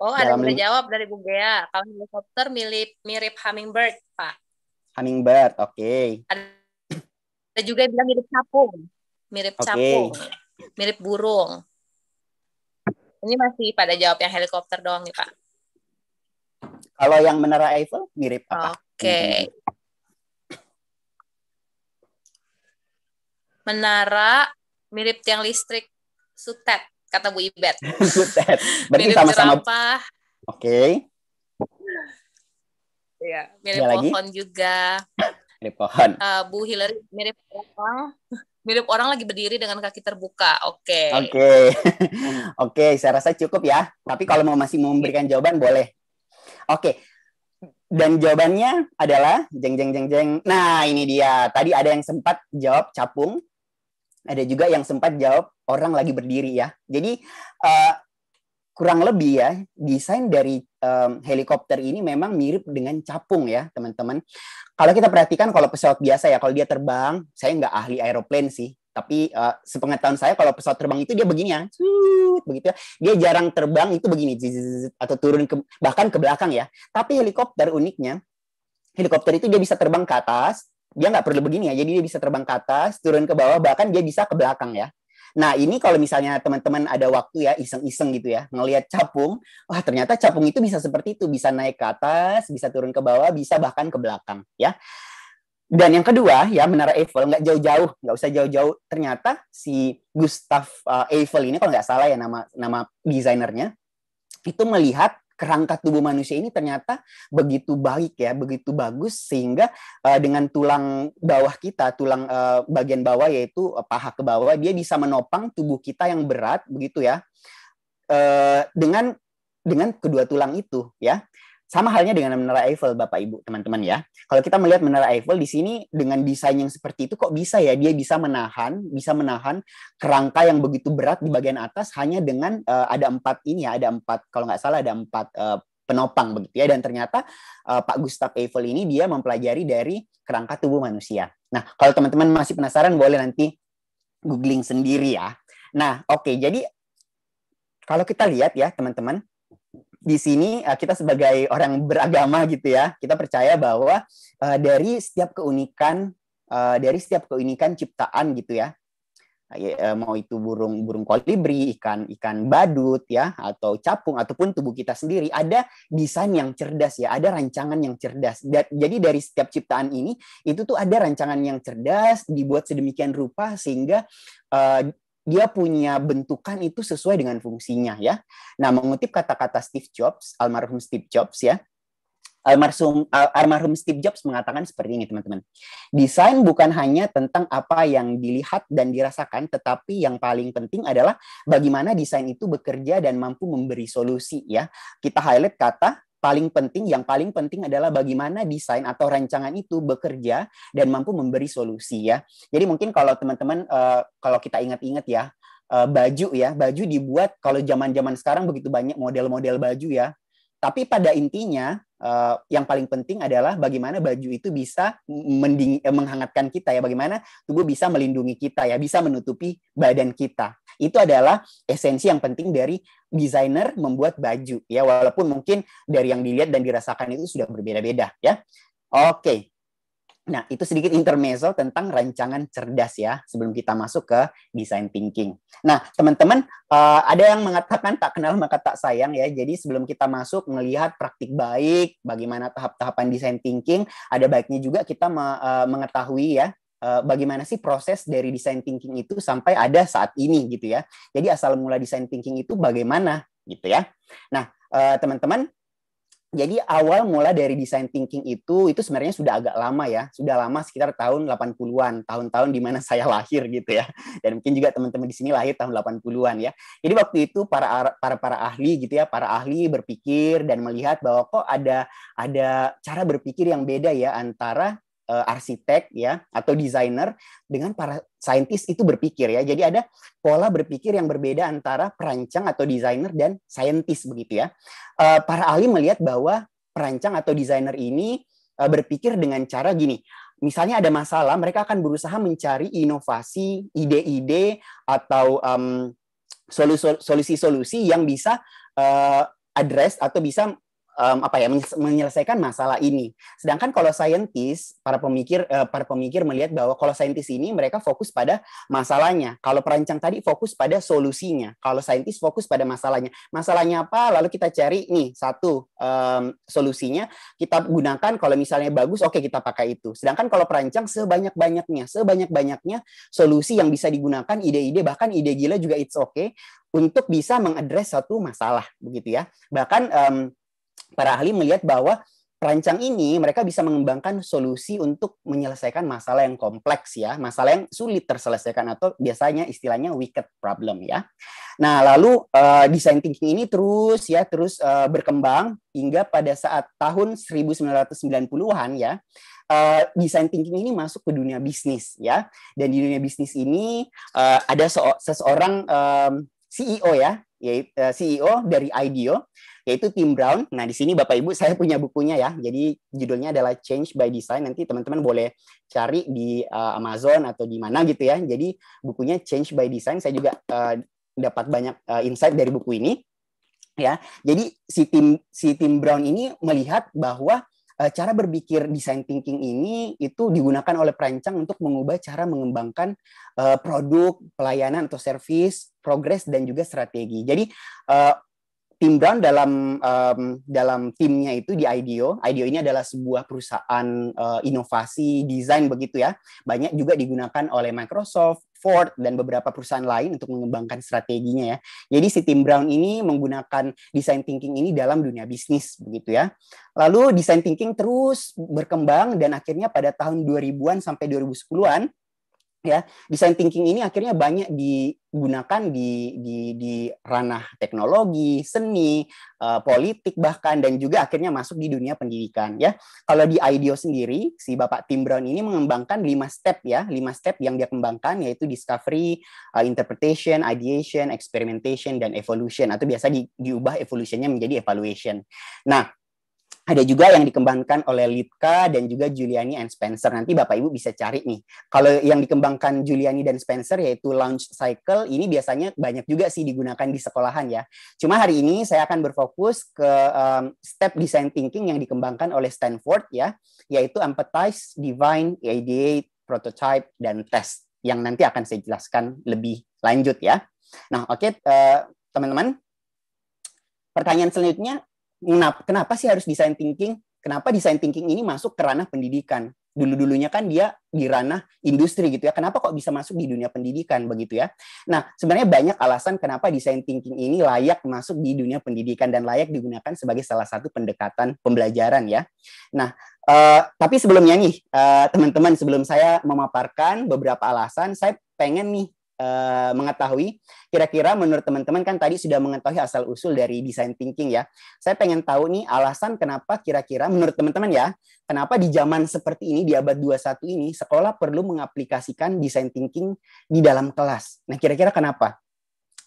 Oh, dalam... ada yang jawab dari Bu Gea. Kalau helikopter mirip mirip hummingbird, Pak. Hummingbird, oke. Okay. Ada juga yang bilang mirip capung. Mirip okay. capung. Mirip burung. Ini masih pada jawab yang helikopter doang nih, Pak. Kalau yang menara Eiffel mirip apa? Oke. Okay. menara mirip tiang listrik sutet kata Bu Ibet. [laughs] sutet. Berarti mirip sama-sama. Oke. Okay. Iya, mirip ya pohon lagi? juga. [laughs] mirip pohon. Uh, Bu Hillary mirip orang, [laughs] mirip orang lagi berdiri dengan kaki terbuka. Oke. Okay. Oke. Okay. Oke, okay, saya rasa cukup ya. Tapi kalau mau masih memberikan jawaban boleh. Oke. Okay. Dan jawabannya adalah jeng jeng jeng jeng. Nah, ini dia. Tadi ada yang sempat jawab capung, ada juga yang sempat jawab orang lagi berdiri ya. Jadi uh, kurang lebih ya desain dari um, helikopter ini memang mirip dengan capung ya teman-teman. Kalau kita perhatikan kalau pesawat biasa ya kalau dia terbang, saya nggak ahli aeroplane sih, tapi uh, sepengetahuan saya kalau pesawat terbang itu dia begini ya, begitu begitu. Ya. Dia jarang terbang itu begini atau turun ke bahkan ke belakang ya. Tapi helikopter uniknya helikopter itu dia bisa terbang ke atas, dia nggak perlu begini ya. Jadi dia bisa terbang ke atas, turun ke bawah, bahkan dia bisa ke belakang ya. Nah ini kalau misalnya teman-teman ada waktu ya iseng-iseng gitu ya ngelihat capung, wah ternyata capung itu bisa seperti itu, bisa naik ke atas, bisa turun ke bawah, bisa bahkan ke belakang ya. Dan yang kedua ya Menara Eiffel nggak jauh-jauh, nggak usah jauh-jauh. Ternyata si Gustav eh, Eiffel ini kalau nggak salah ya nama nama desainernya itu melihat kerangka tubuh manusia ini ternyata begitu baik ya, begitu bagus sehingga uh, dengan tulang bawah kita, tulang uh, bagian bawah yaitu eh, paha ke bawah, dia bisa menopang tubuh kita yang berat begitu ya. Uh, dengan dengan kedua tulang itu ya. Sama halnya dengan Menara Eiffel, Bapak Ibu, teman-teman ya. Kalau kita melihat Menara Eiffel di sini dengan desain yang seperti itu kok bisa ya dia bisa menahan, bisa menahan kerangka yang begitu berat di bagian atas hanya dengan uh, ada empat ini ya, ada empat kalau nggak salah ada empat uh, penopang begitu ya dan ternyata uh, Pak Gustav Eiffel ini dia mempelajari dari kerangka tubuh manusia. Nah, kalau teman-teman masih penasaran boleh nanti googling sendiri ya. Nah, oke. Okay, jadi kalau kita lihat ya, teman-teman, di sini eh, kita sebagai orang beragama gitu ya, kita percaya bahwa eh, dari setiap keunikan eh, dari setiap keunikan ciptaan gitu ya, ya mau itu burung burung kolibri, ikan ikan badut ya, atau capung ataupun tubuh kita sendiri ada desain yang cerdas ya, ada rancangan yang cerdas. Jadi dari setiap ciptaan ini itu tuh ada rancangan yang cerdas dibuat sedemikian rupa sehingga dia punya bentukan itu sesuai dengan fungsinya ya. Nah, mengutip kata-kata Steve Jobs, almarhum Steve Jobs ya. Almarhum almarhum Steve Jobs mengatakan seperti ini, teman-teman. Desain bukan hanya tentang apa yang dilihat dan dirasakan, tetapi yang paling penting adalah bagaimana desain itu bekerja dan mampu memberi solusi ya. Kita highlight kata paling penting yang paling penting adalah bagaimana desain atau rancangan itu bekerja dan mampu memberi solusi ya. Jadi mungkin kalau teman-teman uh, kalau kita ingat-ingat ya uh, baju ya, baju dibuat kalau zaman-zaman sekarang begitu banyak model-model baju ya. Tapi pada intinya uh, yang paling penting adalah bagaimana baju itu bisa mending eh, menghangatkan kita ya, bagaimana tubuh bisa melindungi kita ya, bisa menutupi badan kita. Itu adalah esensi yang penting dari desainer membuat baju ya, walaupun mungkin dari yang dilihat dan dirasakan itu sudah berbeda-beda ya. Oke, Nah, itu sedikit intermezzo tentang rancangan cerdas ya, sebelum kita masuk ke design thinking. Nah, teman-teman, eh, ada yang mengatakan tak kenal maka tak sayang ya. Jadi sebelum kita masuk melihat praktik baik, bagaimana tahap-tahapan design thinking, ada baiknya juga kita eh, mengetahui ya eh, bagaimana sih proses dari design thinking itu sampai ada saat ini gitu ya. Jadi asal mula design thinking itu bagaimana gitu ya. Nah, teman-teman jadi awal mula dari design thinking itu itu sebenarnya sudah agak lama ya, sudah lama sekitar tahun 80-an, tahun-tahun di mana [laughs] saya lahir gitu ya. Dan mungkin juga teman-teman di sini lahir tahun 80-an ya. Jadi waktu itu para para para ahli gitu ya, para ahli berpikir dan melihat bahwa kok ada ada cara berpikir yang beda ya antara uh, arsitek ya atau desainer dengan para saintis itu berpikir ya. Jadi ada pola berpikir yang berbeda antara perancang atau desainer dan saintis begitu ya. Uh, para ahli melihat bahwa perancang atau desainer ini uh, berpikir dengan cara gini. Misalnya ada masalah, mereka akan berusaha mencari inovasi, ide-ide atau um, solusi-solusi yang bisa uh, address atau bisa um, apa ya menyelesaikan masalah ini. Sedangkan kalau saintis para pemikir uh, para pemikir melihat bahwa kalau saintis ini mereka fokus pada masalahnya. Kalau perancang tadi fokus pada solusinya. Kalau saintis fokus pada masalahnya. Masalahnya apa? Lalu kita cari nih satu um, solusinya kita gunakan kalau misalnya bagus oke okay, kita pakai itu. Sedangkan kalau perancang sebanyak-banyaknya, sebanyak-banyaknya solusi yang bisa digunakan ide-ide bahkan ide gila juga it's okay untuk bisa mengadres satu masalah begitu ya. Bahkan um, para ahli melihat bahwa perancang ini mereka bisa mengembangkan solusi untuk menyelesaikan masalah yang kompleks ya, masalah yang sulit terselesaikan atau biasanya istilahnya wicked problem ya. Nah, lalu uh, eh, design thinking ini terus ya terus uh, berkembang hingga pada saat tahun 1990-an ya. Uh, eh, design thinking ini masuk ke dunia bisnis ya. Dan di dunia bisnis ini uh, ada so seseorang um, CEO ya Eh, CEO dari IDEO yaitu Tim Brown. Nah, di sini Bapak Ibu [laughs] saya punya bukunya ya. Jadi judulnya adalah Change by Design. Nanti teman-teman boleh cari di uh, Amazon atau di mana gitu ya. Jadi bukunya Change by Design saya juga uh, dapat banyak uh, insight dari buku ini. Ya. Jadi si tim si Tim Brown ini melihat bahwa Eh, cara berpikir design thinking ini itu digunakan oleh perancang untuk mengubah cara mengembangkan eh, produk, pelayanan atau service, progres dan juga strategi. Jadi eh, Tim Brown dalam um, dalam timnya itu di IDEO. IDEO ini adalah sebuah perusahaan uh, inovasi desain begitu ya. Banyak juga digunakan oleh Microsoft, Ford dan beberapa perusahaan lain untuk mengembangkan strateginya ya. Jadi si Tim Brown ini menggunakan design thinking ini dalam dunia bisnis begitu ya. Lalu design thinking terus berkembang dan akhirnya pada tahun 2000-an sampai 2010-an ya design thinking ini akhirnya banyak digunakan di di di ranah teknologi seni uh, politik bahkan dan juga akhirnya masuk di dunia pendidikan ya kalau di IDEO sendiri si bapak Tim Brown ini mengembangkan lima step ya lima step yang dia kembangkan yaitu discovery uh, interpretation ideation experimentation dan evolution atau biasa di, diubah evolutionnya menjadi evaluation nah ada juga yang dikembangkan oleh Litka dan juga Giuliani and Spencer. Nanti Bapak Ibu bisa cari nih. Kalau yang dikembangkan Giuliani dan Spencer yaitu launch cycle, ini biasanya banyak juga sih digunakan di sekolahan ya. Cuma hari ini saya akan berfokus ke um, step design thinking yang dikembangkan oleh Stanford ya, yaitu empathize, divine, ideate, prototype, dan test yang nanti akan saya jelaskan lebih lanjut ya. Nah, oke okay, uh, eh, teman-teman. Pertanyaan selanjutnya, kenapa sih harus design thinking? Kenapa design thinking ini masuk ke ranah pendidikan? Dulu-dulunya kan dia di ranah industri gitu ya. Kenapa kok bisa masuk di dunia pendidikan begitu ya? Nah, sebenarnya banyak alasan kenapa design thinking ini layak masuk di dunia pendidikan dan layak digunakan sebagai salah satu pendekatan pembelajaran ya. Nah, Uh, tapi sebelumnya nih, eh, teman-teman, uh, teman -teman, sebelum saya memaparkan beberapa alasan, saya pengen nih Eh, mengetahui kira-kira menurut teman-teman kan tadi sudah mengetahui asal usul dari design thinking ya. Saya pengen tahu nih alasan kenapa kira-kira menurut teman-teman ya, kenapa di zaman seperti ini di abad 21 ini sekolah perlu mengaplikasikan design thinking di dalam kelas. Nah, kira-kira kenapa?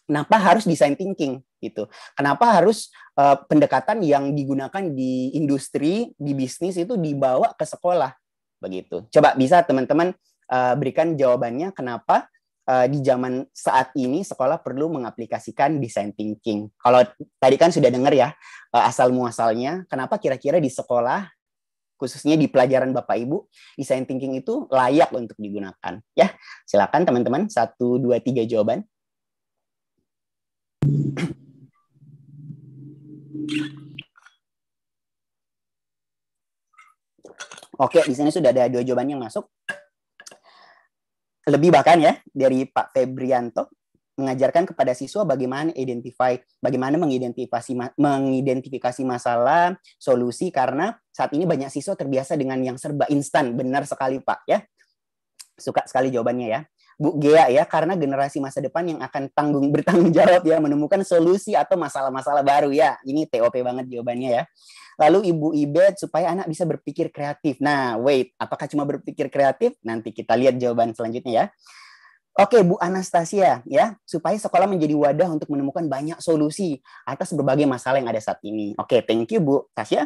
Kenapa harus design thinking gitu? Kenapa harus uh, pendekatan yang digunakan di industri, di bisnis itu dibawa ke sekolah begitu? Coba bisa teman-teman uh, berikan jawabannya kenapa Eh, di zaman saat ini sekolah perlu mengaplikasikan design thinking. Kalau tadi kan sudah dengar ya eh, asal muasalnya, kenapa kira-kira di sekolah khususnya di pelajaran Bapak Ibu, design thinking itu layak untuk digunakan. Ya, silakan teman-teman satu dua tiga jawaban. Oke, di sini sudah ada dua jawaban yang masuk lebih bahkan ya dari Pak Febrianto mengajarkan kepada siswa bagaimana identify, bagaimana mengidentifikasi mengidentifikasi masalah, solusi karena saat ini banyak siswa terbiasa dengan yang serba instan, benar sekali Pak ya. Suka sekali jawabannya ya. Bu Gea ya karena generasi masa depan yang akan tanggung bertanggung jawab ya menemukan solusi atau masalah-masalah baru ya. Ini TOP banget jawabannya ya. Lalu Ibu Ibet supaya anak bisa berpikir kreatif. Nah, wait, apakah cuma berpikir kreatif? Nanti kita lihat jawaban selanjutnya ya. Oke, Bu Anastasia, ya, supaya sekolah menjadi wadah untuk menemukan banyak solusi atas berbagai masalah yang ada saat ini. Oke, thank you Bu Tasya.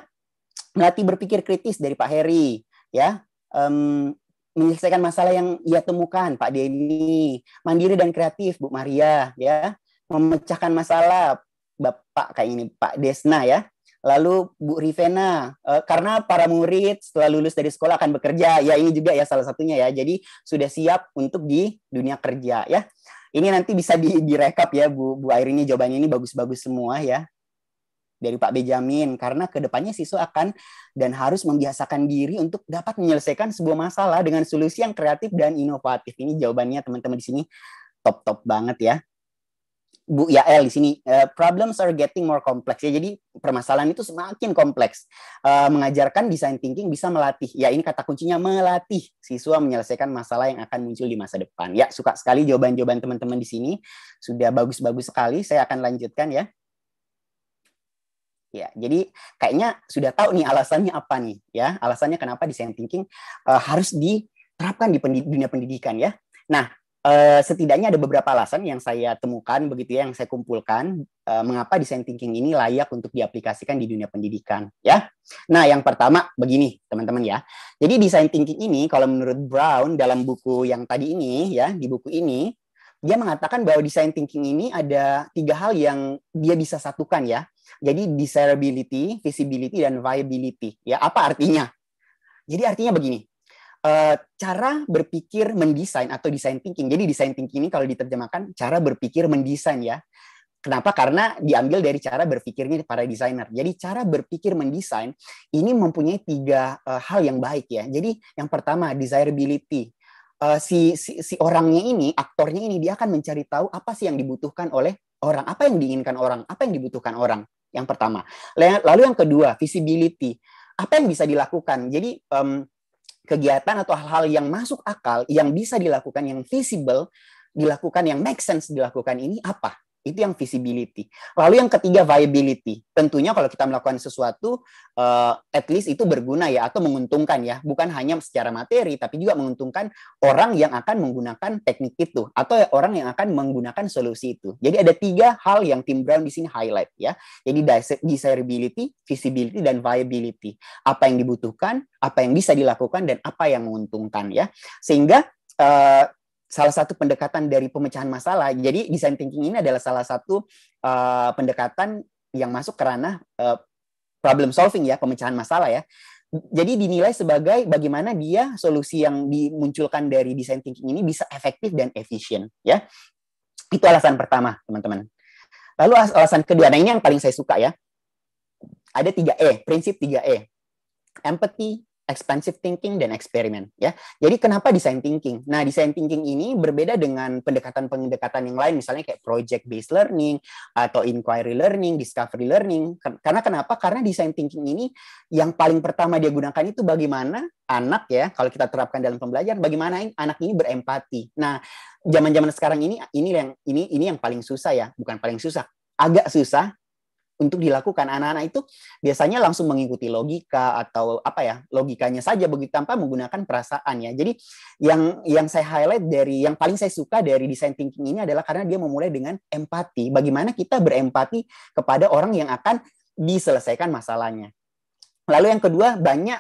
Melatih berpikir kritis dari Pak Heri, ya. Um, menyelesaikan masalah yang ia temukan Pak Denny mandiri dan kreatif Bu Maria ya memecahkan masalah Bapak kayak ini Pak Desna ya lalu Bu Rivena eh, karena para murid setelah lulus dari sekolah akan bekerja ya ini juga ya salah satunya ya jadi sudah siap untuk di dunia kerja ya ini nanti bisa direkap ya Bu Bu Airini jawabannya ini bagus-bagus semua ya dari Pak Benjamin karena kedepannya siswa akan dan harus membiasakan diri untuk dapat menyelesaikan sebuah masalah dengan solusi yang kreatif dan inovatif. Ini jawabannya teman-teman di sini top-top banget ya. Bu Yael di sini uh, problems are getting more complex ya. Jadi permasalahan itu semakin kompleks. Uh, mengajarkan design thinking bisa melatih. Ya ini kata kuncinya melatih siswa menyelesaikan masalah yang akan muncul di masa depan. Ya suka sekali jawaban-jawaban teman-teman di sini. Sudah bagus-bagus sekali. Saya akan lanjutkan ya. Ya, jadi kayaknya sudah tahu nih alasannya apa nih, ya. Alasannya kenapa design thinking uh, harus diterapkan di pendid dunia pendidikan ya. Nah, uh, setidaknya ada beberapa alasan yang saya temukan begitu ya, yang saya kumpulkan uh, mengapa design thinking ini layak untuk diaplikasikan di dunia pendidikan, ya. Nah, yang pertama begini, teman-teman ya. Jadi design thinking ini kalau menurut Brown dalam buku yang tadi ini ya, di buku ini dia mengatakan bahwa design thinking ini ada tiga hal yang dia bisa satukan ya jadi desirability, visibility, dan viability. Ya, apa artinya? Jadi artinya begini, eh, cara berpikir mendesain atau design thinking. Jadi design thinking ini kalau diterjemahkan cara berpikir mendesain ya. Kenapa? Karena diambil dari cara berpikirnya para desainer. Jadi cara berpikir mendesain ini mempunyai tiga eh, hal yang baik ya. Jadi yang pertama desirability. Eh, si, si si orangnya ini, aktornya ini dia akan mencari tahu apa sih yang dibutuhkan oleh orang, apa yang diinginkan orang, apa yang dibutuhkan orang. Yang pertama. Lalu yang kedua, visibility. Apa yang bisa dilakukan? Jadi um, kegiatan atau hal-hal yang masuk akal, yang bisa dilakukan, yang visible, dilakukan, yang make sense dilakukan ini apa? Itu yang visibility. Lalu yang ketiga viability. Tentunya kalau kita melakukan sesuatu uh, at least itu berguna ya atau menguntungkan ya, bukan hanya secara materi tapi juga menguntungkan orang yang akan menggunakan teknik itu atau orang yang akan menggunakan solusi itu. Jadi ada tiga hal yang Tim Brown di sini highlight ya. Jadi desirability, visibility dan viability. Apa yang dibutuhkan, apa yang bisa dilakukan dan apa yang menguntungkan ya. Sehingga eh, salah satu pendekatan dari pemecahan masalah. Jadi design thinking ini adalah salah satu uh, pendekatan yang masuk ke ranah uh, problem solving ya, pemecahan masalah ya. Jadi dinilai sebagai bagaimana dia solusi yang dimunculkan dari design thinking ini bisa efektif dan efisien ya. Itu alasan pertama, teman-teman. Lalu alasan kedua, nah ini yang paling saya suka ya. Ada 3E, prinsip 3E. Empathy, expansive thinking dan eksperimen ya. Jadi kenapa design thinking? Nah, design thinking ini berbeda dengan pendekatan-pendekatan yang lain misalnya kayak project based learning atau inquiry learning, discovery learning. Karena kenapa? Karena design thinking ini yang paling pertama dia gunakan itu bagaimana anak ya kalau kita terapkan dalam pembelajaran bagaimana anak ini berempati. Nah, zaman-zaman sekarang ini ini yang ini ini yang paling susah ya, bukan paling susah agak susah untuk dilakukan anak-anak itu biasanya langsung mengikuti logika atau apa ya logikanya saja begitu tanpa menggunakan perasaan ya jadi yang yang saya highlight dari yang paling saya suka dari design thinking ini adalah karena dia memulai dengan empati bagaimana kita berempati kepada orang yang akan diselesaikan masalahnya Lalu yang kedua banyak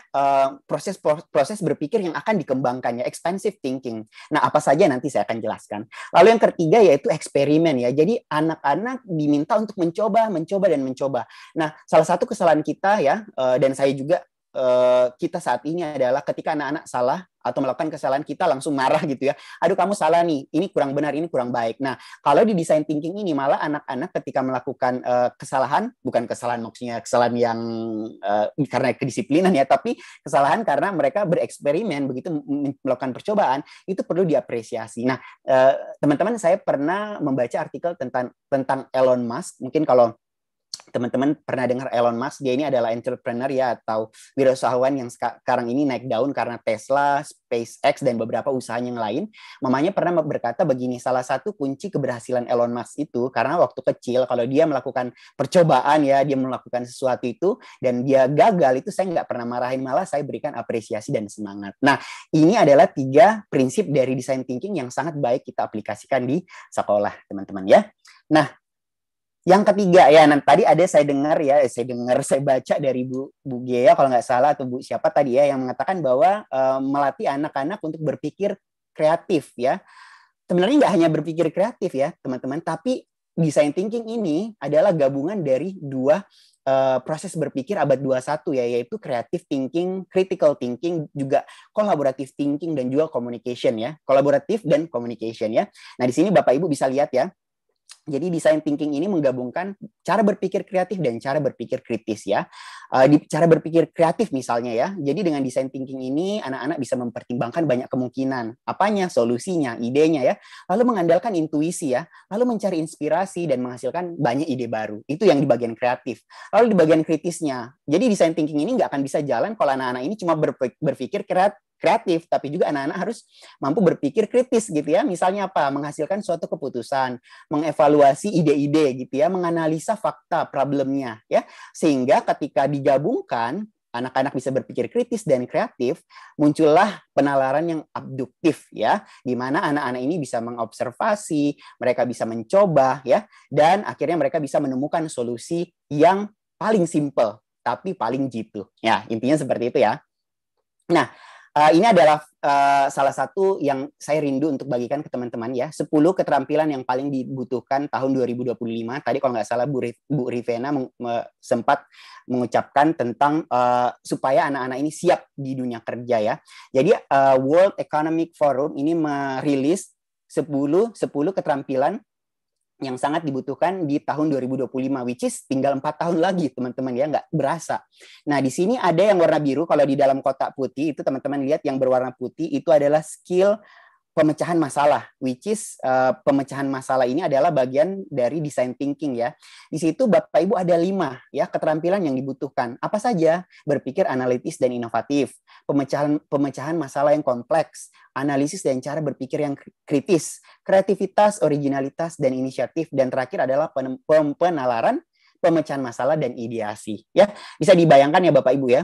proses-proses eh, uh, berpikir yang akan dikembangkannya expensive thinking. Nah, apa saja nanti saya akan jelaskan. Lalu yang ketiga yaitu eksperimen ya. Jadi anak-anak diminta untuk mencoba, mencoba dan mencoba. Nah, salah satu kesalahan kita ya uh, dan saya juga Eh, kita saat ini adalah ketika anak-anak salah atau melakukan kesalahan kita langsung marah gitu ya. Aduh kamu salah nih, ini kurang benar, ini kurang baik. Nah, kalau di design thinking ini malah anak-anak ketika melakukan uh, kesalahan, bukan kesalahan maksudnya kesalahan yang uh, karena kedisiplinan ya, tapi kesalahan karena mereka bereksperimen begitu melakukan percobaan itu perlu diapresiasi. Nah, teman-teman uh, saya pernah membaca artikel tentang tentang Elon Musk, mungkin kalau teman-teman pernah dengar Elon Musk dia ini adalah entrepreneur ya atau wirausahawan yang sekarang ini naik daun karena Tesla, SpaceX dan beberapa usaha yang lain. Mamanya pernah berkata begini, salah satu kunci keberhasilan Elon Musk itu karena waktu kecil kalau dia melakukan percobaan ya, dia melakukan sesuatu itu dan dia gagal itu saya nggak pernah marahin malah saya berikan apresiasi dan semangat. Nah, ini adalah tiga prinsip dari design thinking yang sangat baik kita aplikasikan di sekolah, teman-teman ya. Nah, yang ketiga ya nanti tadi ada saya dengar ya saya dengar [laughs] saya baca dari Bu Bu Gea ya, kalau nggak salah atau Bu siapa tadi ya yang mengatakan bahwa e, melatih anak-anak untuk berpikir kreatif ya sebenarnya nggak hanya berpikir kreatif ya teman-teman tapi design thinking ini adalah gabungan dari dua Uh, proses berpikir abad 21 ya yaitu creative thinking, critical thinking juga collaborative thinking dan juga communication ya. Collaborative dan communication ya. Nah, di sini Bapak Ibu bisa lihat ya jadi desain thinking ini menggabungkan cara berpikir kreatif dan cara berpikir kritis ya. Eh, di cara berpikir kreatif misalnya ya. Jadi dengan desain thinking ini anak-anak bisa mempertimbangkan banyak kemungkinan, apanya, solusinya, idenya ya. Lalu mengandalkan intuisi ya. Lalu mencari inspirasi dan menghasilkan banyak ide baru. Itu yang di bagian kreatif. Lalu di bagian kritisnya. Jadi desain thinking ini nggak akan bisa jalan kalau anak-anak ini cuma berpikir kreatif kreatif, tapi juga anak-anak harus mampu berpikir kritis gitu ya. Misalnya apa? Menghasilkan suatu keputusan, mengevaluasi ide-ide gitu ya, menganalisa fakta problemnya ya. Sehingga ketika digabungkan anak-anak bisa berpikir kritis dan kreatif, muncullah penalaran yang abduktif ya, di mana anak-anak ini bisa mengobservasi, mereka bisa mencoba ya, dan akhirnya mereka bisa menemukan solusi yang paling simple tapi paling jitu. Ya, intinya seperti itu ya. Nah, uh, ini adalah uh, salah satu yang saya rindu untuk bagikan ke teman-teman ya. 10 keterampilan yang paling dibutuhkan tahun 2025. Tadi kalau nggak salah Bu, Rif, Bu Rivena meng, me, sempat mengucapkan tentang uh, supaya anak-anak ini siap di dunia kerja ya. Jadi uh, World Economic Forum ini merilis 10 10 keterampilan yang sangat dibutuhkan di tahun 2025 which is tinggal empat tahun lagi teman-teman ya nggak berasa. Nah di sini ada yang warna biru kalau di dalam kotak putih itu teman-teman lihat yang berwarna putih itu adalah skill pemecahan masalah, which is uh, pemecahan masalah ini adalah bagian dari design thinking ya. Di situ Bapak Ibu ada lima ya keterampilan yang dibutuhkan. Apa saja? Berpikir analitis dan inovatif, pemecahan pemecahan masalah yang kompleks, analisis dan cara berpikir yang kritis, kreativitas, originalitas dan inisiatif dan terakhir adalah pen, penalaran pemecahan masalah dan ideasi ya. Bisa dibayangkan ya Bapak Ibu ya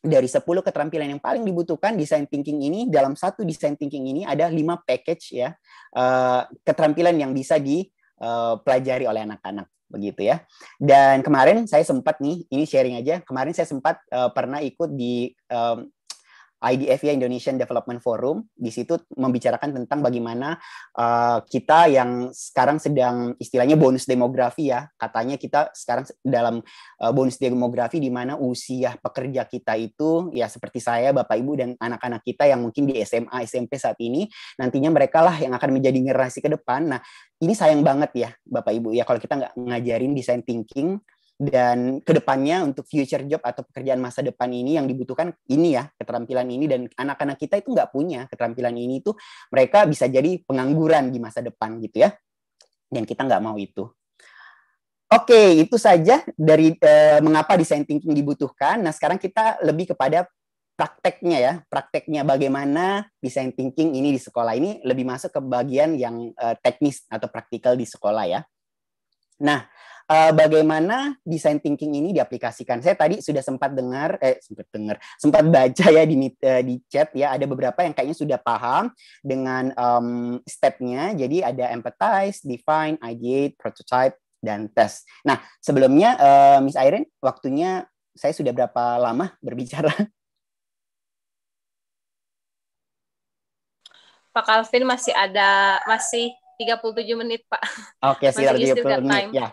dari 10 keterampilan yang paling dibutuhkan design thinking ini dalam satu design thinking ini ada lima package ya uh, keterampilan yang bisa dipelajari eh, oleh anak-anak begitu ya. Dan kemarin saya sempat nih ini sharing aja, kemarin saya sempat uh, pernah ikut di um, IDF ya Indonesian Development Forum. Di situ membicarakan tentang bagaimana uh, kita yang sekarang sedang istilahnya bonus demografi ya. Katanya kita sekarang dalam uh, bonus demografi di mana usia pekerja kita itu ya seperti saya, Bapak Ibu dan anak-anak kita yang mungkin di SMA, SMP saat ini nantinya mereka lah yang akan menjadi generasi ke depan. Nah, ini sayang banget ya Bapak Ibu ya kalau kita nggak ngajarin design thinking dan kedepannya untuk future job atau pekerjaan masa depan ini yang dibutuhkan ini ya keterampilan ini dan anak-anak kita itu nggak punya keterampilan ini itu mereka bisa jadi pengangguran di masa depan gitu ya dan kita nggak mau itu. Oke, itu saja dari eh, mengapa design thinking dibutuhkan. Nah, sekarang kita lebih kepada prakteknya ya, prakteknya bagaimana design thinking ini di sekolah ini lebih masuk ke bagian yang eh, teknis atau praktikal di sekolah ya. Nah, uh, bagaimana design thinking ini diaplikasikan. Saya tadi sudah sempat dengar, eh sempat dengar, sempat baca ya di uh, di chat ya ada beberapa yang kayaknya sudah paham dengan um, stepnya. Jadi ada empathize, define, ideate, prototype, dan test. Nah sebelumnya uh, Miss Irene, waktunya saya sudah berapa lama berbicara? [laughs] Pak Calvin masih ada masih 37 menit, Pak. Oke, okay, sekitar 30 menit. Time. Ya.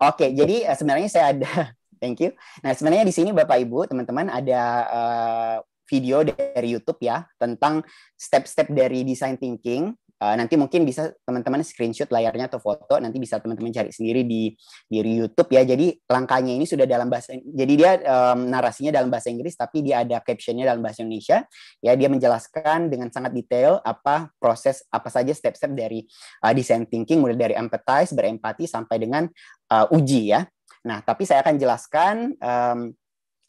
Oke, jadi uh, sebenarnya saya ada [laughs] thank you. Nah, sebenarnya di sini Bapak Ibu, teman-teman ada uh, video dari YouTube ya tentang step-step dari design thinking Eh, nanti mungkin bisa teman-teman screenshot layarnya atau foto nanti bisa teman-teman cari sendiri di di YouTube ya. Jadi langkahnya ini sudah dalam bahasa jadi dia um, narasinya dalam bahasa Inggris tapi dia ada captionnya dalam bahasa Indonesia. Ya dia menjelaskan dengan sangat detail apa proses apa saja step-step dari uh, design thinking mulai dari empathize, berempati sampai dengan uh, uji ya. Nah, tapi saya akan jelaskan um,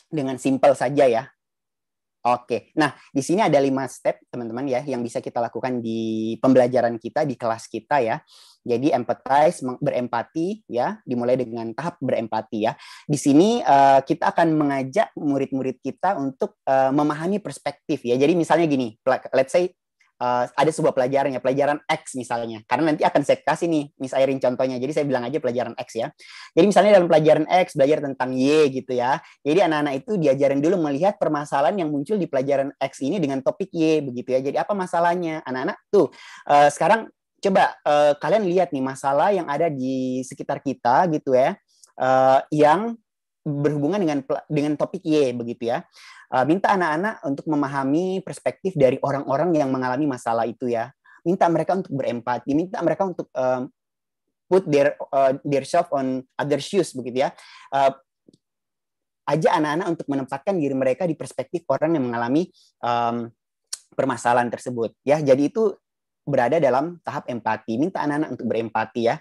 dengan simpel saja ya Oke, nah di sini ada lima step teman-teman ya yang bisa kita lakukan di pembelajaran kita di kelas kita ya. Jadi empathize, berempati ya, dimulai dengan tahap berempati ya. Di sini uh, kita akan mengajak murid-murid kita untuk uh, memahami perspektif ya. Jadi misalnya gini, let's say uh, ada sebuah pelajaran ya, pelajaran X misalnya. Karena nanti akan saya kasih nih, Miss Airin contohnya. Jadi saya bilang aja pelajaran X ya. Jadi misalnya dalam pelajaran X belajar tentang Y gitu ya. Jadi anak-anak itu diajarin dulu melihat permasalahan yang muncul di pelajaran X ini dengan topik Y begitu ya. Jadi apa masalahnya? Anak-anak tuh uh, sekarang coba uh, kalian lihat nih masalah yang ada di sekitar kita gitu ya. Uh, yang berhubungan dengan dengan topik Y begitu ya. Eh, minta anak-anak untuk memahami perspektif dari orang-orang yang mengalami masalah itu ya. Minta mereka untuk berempati, minta mereka untuk um, put their uh, their self on other shoes begitu ya. Uh, aja anak-anak untuk menempatkan diri mereka di perspektif orang yang mengalami um, permasalahan tersebut ya. Jadi itu berada dalam tahap empati. Minta anak-anak untuk berempati ya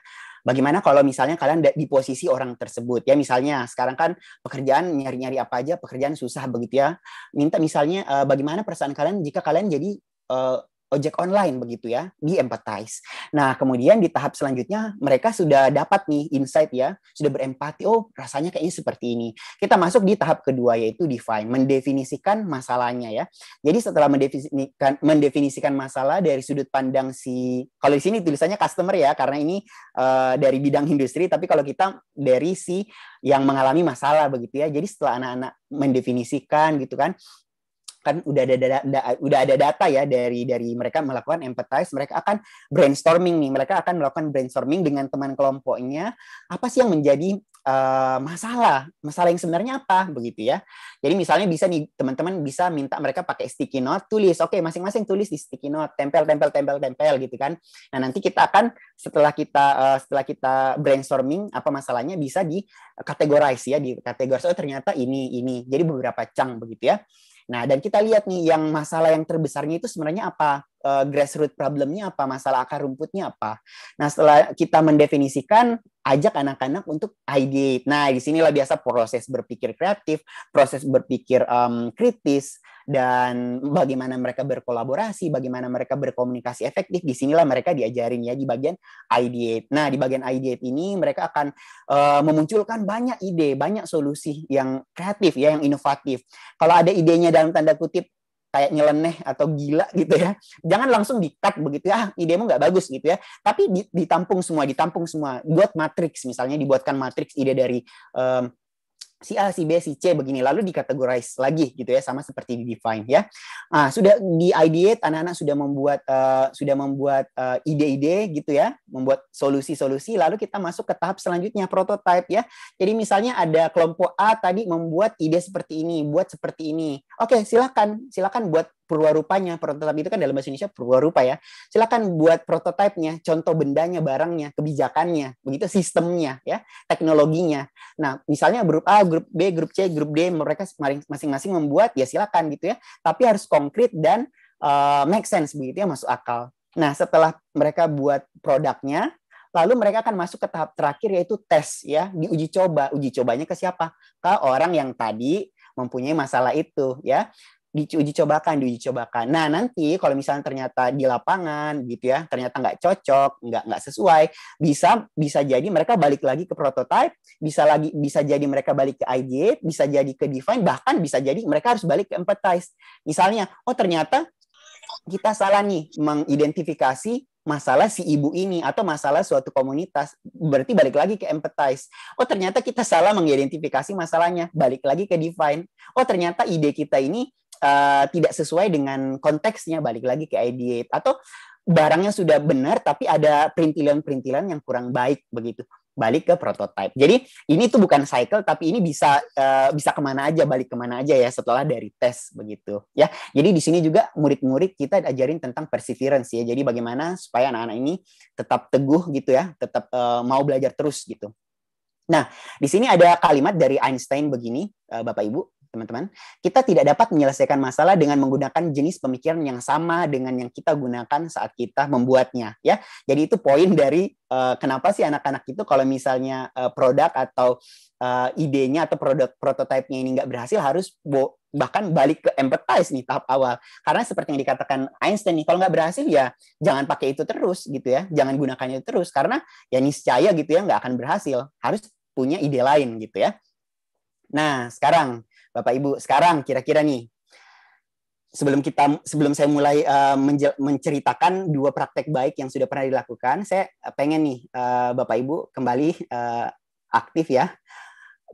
bagaimana kalau misalnya kalian di posisi orang tersebut ya misalnya sekarang kan pekerjaan nyari-nyari apa aja pekerjaan susah begitu ya minta misalnya uh, bagaimana perasaan kalian jika kalian jadi eh, ojek online begitu ya, di empathize. Nah, kemudian di tahap selanjutnya mereka sudah dapat nih insight ya, sudah berempati, oh rasanya kayaknya seperti ini. Kita masuk di tahap kedua yaitu define, mendefinisikan masalahnya ya. Jadi setelah mendefinisikan mendefinisikan masalah dari sudut pandang si kalau di sini tulisannya customer ya karena ini uh, dari bidang industri, tapi kalau kita dari si yang mengalami masalah begitu ya. Jadi setelah anak-anak mendefinisikan gitu kan, kan udah ada data udah ada data ya dari dari mereka melakukan empathize mereka akan brainstorming nih mereka akan melakukan brainstorming dengan teman kelompoknya apa sih yang menjadi uh, masalah masalah yang sebenarnya apa begitu ya jadi misalnya bisa nih teman-teman bisa minta mereka pakai sticky note tulis oke okay, masing-masing tulis di sticky note tempel tempel tempel tempel gitu kan nah nanti kita akan setelah kita uh, setelah kita brainstorming apa masalahnya bisa di kategorize ya di kategorize oh ternyata ini ini jadi beberapa cang begitu ya Nah, dan kita lihat nih yang masalah yang terbesarnya itu sebenarnya apa? Uh, eh, grassroots problemnya apa? Masalah akar rumputnya apa? Nah, setelah kita mendefinisikan ajak anak-anak untuk ideate. Nah, di sinilah biasa proses berpikir kreatif, proses berpikir um, kritis, dan bagaimana mereka berkolaborasi, bagaimana mereka berkomunikasi efektif. Di sinilah mereka diajarin ya di bagian ideate. Nah, di bagian ideate ini mereka akan uh, memunculkan banyak ide, banyak solusi yang kreatif ya, yang inovatif. Kalau ada idenya dalam tanda kutip kayak nyeleneh atau gila gitu ya. Jangan langsung di-cut begitu ya. Ah, idemu nggak bagus gitu ya. Tapi ditampung semua, ditampung semua. Buat matriks misalnya dibuatkan matriks ide dari um, si A, si B, si C begini lalu dikategoris lagi gitu ya sama seperti di define ya. Nah, sudah di ideate anak-anak sudah membuat uh, sudah membuat ide eh, ide-ide gitu ya, membuat solusi-solusi lalu kita masuk ke tahap selanjutnya prototype ya. Jadi misalnya ada kelompok A tadi membuat ide seperti ini, buat seperti ini. Oke, silakan silakan buat perwarupanya prototipe itu kan dalam bahasa Indonesia perwarupa ya silakan buat prototipenya contoh bendanya barangnya kebijakannya begitu sistemnya ya teknologinya nah misalnya grup A grup B grup C grup D mereka masing-masing membuat ya silakan gitu ya tapi harus konkret dan uh, make sense begitu ya masuk akal nah setelah mereka buat produknya lalu mereka akan masuk ke tahap terakhir yaitu tes ya diuji coba uji cobanya ke siapa ke orang yang tadi mempunyai masalah itu ya diuji cobakan diuji cobakan nah nanti kalau misalnya ternyata di lapangan gitu ya ternyata nggak cocok nggak nggak sesuai bisa bisa jadi mereka balik lagi ke prototype bisa lagi bisa jadi mereka balik ke ide bisa jadi ke define bahkan bisa jadi mereka harus balik ke empathize misalnya oh ternyata kita salah nih mengidentifikasi masalah si ibu ini atau masalah suatu komunitas berarti balik lagi ke empathize oh ternyata kita salah mengidentifikasi masalahnya balik lagi ke define oh ternyata ide kita ini Eh, tidak sesuai dengan konteksnya balik lagi ke ideate atau barangnya sudah benar tapi ada perintilan-perintilan yang kurang baik begitu balik ke prototype. Jadi ini tuh bukan cycle tapi ini bisa uh, bisa kemana aja balik kemana aja ya setelah dari tes begitu ya. Jadi di sini juga murid-murid kita ajarin tentang perseverance ya. Jadi bagaimana supaya anak-anak ini tetap teguh gitu ya, tetap uh, mau belajar terus gitu. Nah di sini ada kalimat dari Einstein begini uh, Bapak Ibu teman-teman, kita tidak dapat menyelesaikan masalah dengan menggunakan jenis pemikiran yang sama dengan yang kita gunakan saat kita membuatnya, ya. Jadi itu poin dari uh, kenapa sih anak-anak itu kalau misalnya uh, produk atau uh, idenya atau produk prototipenya ini nggak berhasil harus bo bahkan balik ke empathize nih tahap awal karena seperti yang dikatakan Einstein nih kalau nggak berhasil ya jangan pakai itu terus gitu ya jangan gunakannya terus karena ya niscaya gitu ya nggak akan berhasil harus punya ide lain gitu ya nah sekarang Bapak Ibu sekarang kira-kira nih sebelum kita sebelum saya mulai uh, menceritakan dua praktek baik yang sudah pernah dilakukan, saya pengen nih uh, Bapak Ibu kembali uh, aktif ya.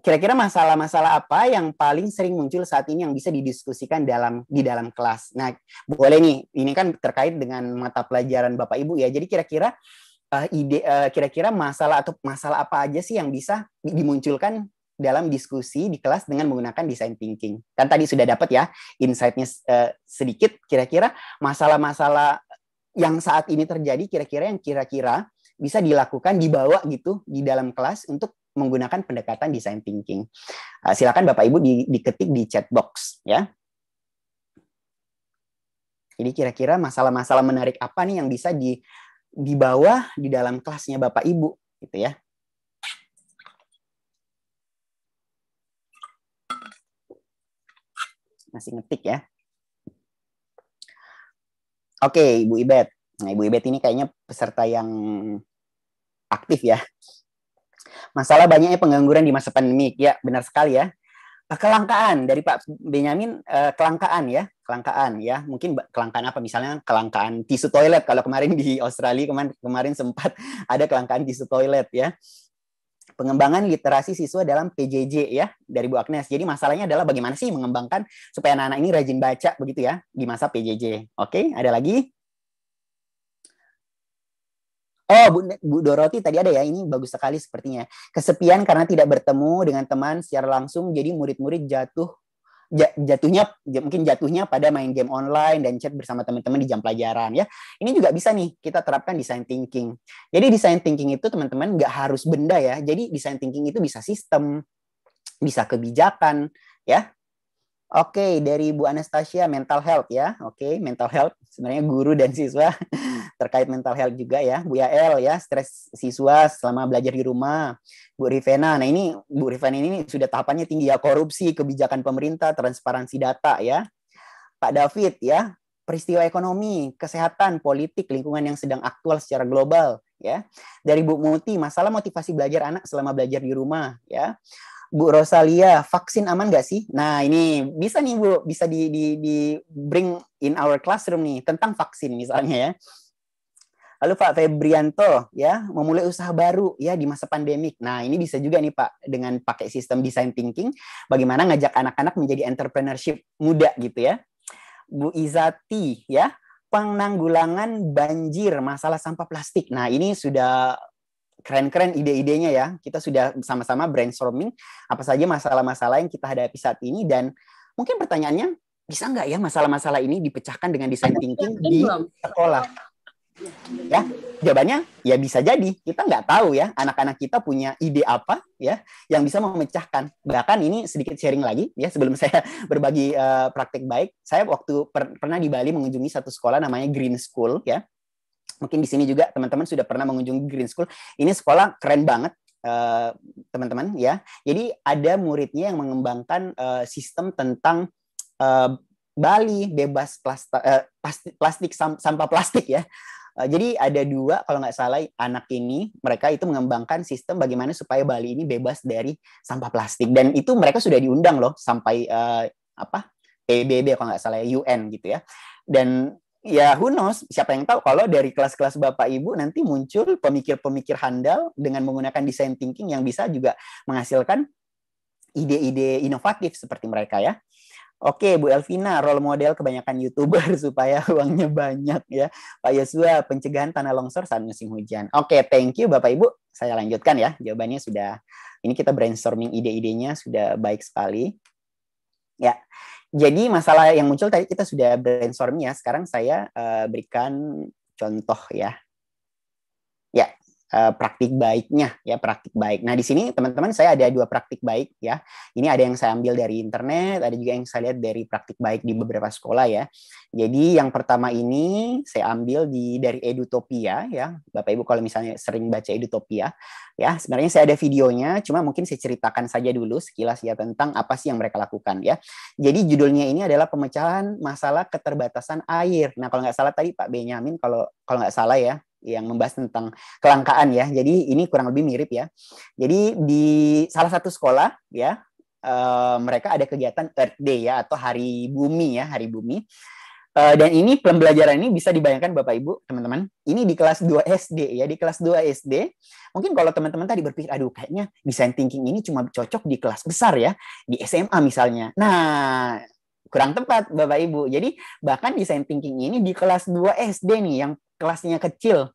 Kira-kira masalah-masalah apa yang paling sering muncul saat ini yang bisa didiskusikan dalam di dalam kelas. Nah, boleh nih, ini kan terkait dengan mata pelajaran Bapak Ibu ya. Jadi kira-kira uh, ide uh, kira-kira masalah atau masalah apa aja sih yang bisa dimunculkan dalam diskusi di kelas dengan menggunakan design thinking. Kan tadi sudah dapat ya insight-nya uh, sedikit kira-kira masalah-masalah yang saat ini terjadi kira-kira yang kira-kira bisa dilakukan dibawa gitu di dalam kelas untuk menggunakan pendekatan design thinking. Uh, silakan Bapak Ibu di, diketik di chat box ya. Jadi kira-kira masalah-masalah menarik apa nih yang bisa di dibawa di dalam kelasnya Bapak Ibu gitu ya. masih ngetik ya. Oke, Ibu Ibet. Nah, Ibu Ibet ini kayaknya peserta yang aktif ya. Masalah banyaknya pengangguran di masa pandemi. Ya, benar sekali ya. Eh, kelangkaan dari Pak Benyamin, eh, kelangkaan ya, kelangkaan ya. Mungkin kelangkaan apa? Misalnya kelangkaan tisu toilet. Kalau kemarin di Australia kemarin kemarin sempat [laughs] ada kelangkaan tisu toilet ya pengembangan literasi siswa dalam PJJ ya dari Bu Agnes. Jadi masalahnya adalah bagaimana sih mengembangkan supaya anak-anak ini rajin baca begitu ya di masa PJJ. Oke, ada lagi? Oh, Bu, Bu Doroti tadi ada ya, ini bagus sekali sepertinya. Kesepian karena tidak bertemu dengan teman secara langsung, jadi murid-murid jatuh jatuhnya mungkin jatuhnya pada main game online dan chat bersama teman-teman di jam pelajaran ya. Ini juga bisa nih kita terapkan design thinking. Jadi design thinking itu teman-teman nggak harus benda ya. Jadi design thinking itu bisa sistem, bisa kebijakan ya Oke, okay, dari Bu Anastasia mental health ya. Oke, okay, mental health sebenarnya guru dan siswa [laughs] terkait mental health juga ya. Bu Yael ya, stres siswa selama belajar di rumah. Bu Rivena. Nah, ini Bu Rivena ini sudah tahapannya tinggi ya, korupsi, kebijakan pemerintah, transparansi data ya. Pak David ya, peristiwa ekonomi, kesehatan, politik, lingkungan yang sedang aktual secara global ya. Dari Bu Muti, masalah motivasi belajar anak selama belajar di rumah ya. Bu Rosalia, vaksin aman nggak sih? Nah ini bisa nih Bu, bisa di, di, di bring in our classroom nih tentang vaksin misalnya ya. Lalu Pak Febrianto ya memulai usaha baru ya di masa pandemik. Nah ini bisa juga nih Pak dengan pakai sistem design thinking, bagaimana ngajak anak-anak menjadi entrepreneurship muda gitu ya. Bu Izati ya penanggulangan banjir masalah sampah plastik. Nah ini sudah keren-keren ide-idenya ya. Kita sudah sama-sama brainstorming apa saja masalah-masalah yang kita hadapi saat ini dan mungkin pertanyaannya bisa nggak ya masalah-masalah ini dipecahkan dengan design thinking di sekolah? Ya, jawabannya ya bisa jadi. Kita nggak tahu ya anak-anak kita punya ide apa ya yang bisa memecahkan. Bahkan ini sedikit sharing lagi ya sebelum [laughs] saya berbagi uh, eh, praktek baik. Saya waktu per pernah di Bali mengunjungi satu sekolah namanya Green School ya mungkin di sini juga teman-teman sudah pernah mengunjungi Green School. Ini sekolah keren banget eh, teman-teman ya. Jadi ada muridnya yang mengembangkan eh, sistem tentang eh, Bali bebas plastik, plastik, sampah plastik ya. jadi ada dua kalau nggak salah anak ini mereka itu mengembangkan sistem bagaimana supaya Bali ini bebas dari sampah plastik dan itu mereka sudah diundang loh sampai uh, apa PBB kalau nggak salah ya, UN gitu ya. Dan ya who knows siapa yang tahu kalau dari kelas-kelas bapak ibu nanti muncul pemikir-pemikir handal dengan menggunakan design thinking yang bisa juga menghasilkan ide-ide inovatif seperti mereka ya. Oke, Bu Elvina, role model kebanyakan YouTuber [laughs] supaya uangnya banyak ya. Pak Yosua, pencegahan tanah longsor saat musim hujan. Oke, thank you Bapak Ibu. Saya lanjutkan ya. Jawabannya sudah, ini kita brainstorming ide-idenya sudah baik sekali. Ya, jadi masalah yang muncul tadi kita sudah brainstorm ya. Sekarang saya uh, berikan contoh ya Eh, praktik baiknya ya praktik baik. Nah di sini teman-teman saya ada dua praktik baik ya. Ini ada yang saya ambil dari internet, ada juga yang saya lihat dari praktik baik di beberapa sekolah ya. Jadi yang pertama ini saya ambil di dari Edutopia ya. Bapak Ibu kalau misalnya sering baca Edutopia ya sebenarnya saya ada videonya, cuma mungkin saya ceritakan saja dulu sekilas ya tentang apa sih yang mereka lakukan ya. Jadi judulnya ini adalah pemecahan masalah keterbatasan air. Nah kalau nggak salah tadi Pak Benyamin kalau kalau nggak salah ya yang membahas tentang kelangkaan ya. Jadi ini kurang lebih mirip ya. Jadi di salah satu sekolah ya uh, mereka ada kegiatan Earth Day ya atau Hari Bumi ya, Hari Bumi. Uh, dan ini pembelajaran ini bisa dibayangkan Bapak Ibu, teman-teman. Ini di kelas 2 SD ya, di kelas 2 SD. Mungkin kalau teman-teman tadi berpikir, aduh kayaknya design thinking ini cuma cocok di kelas besar ya, di SMA misalnya. Nah, kurang tepat Bapak Ibu. Jadi bahkan desain thinking ini di kelas 2 SD nih yang kelasnya kecil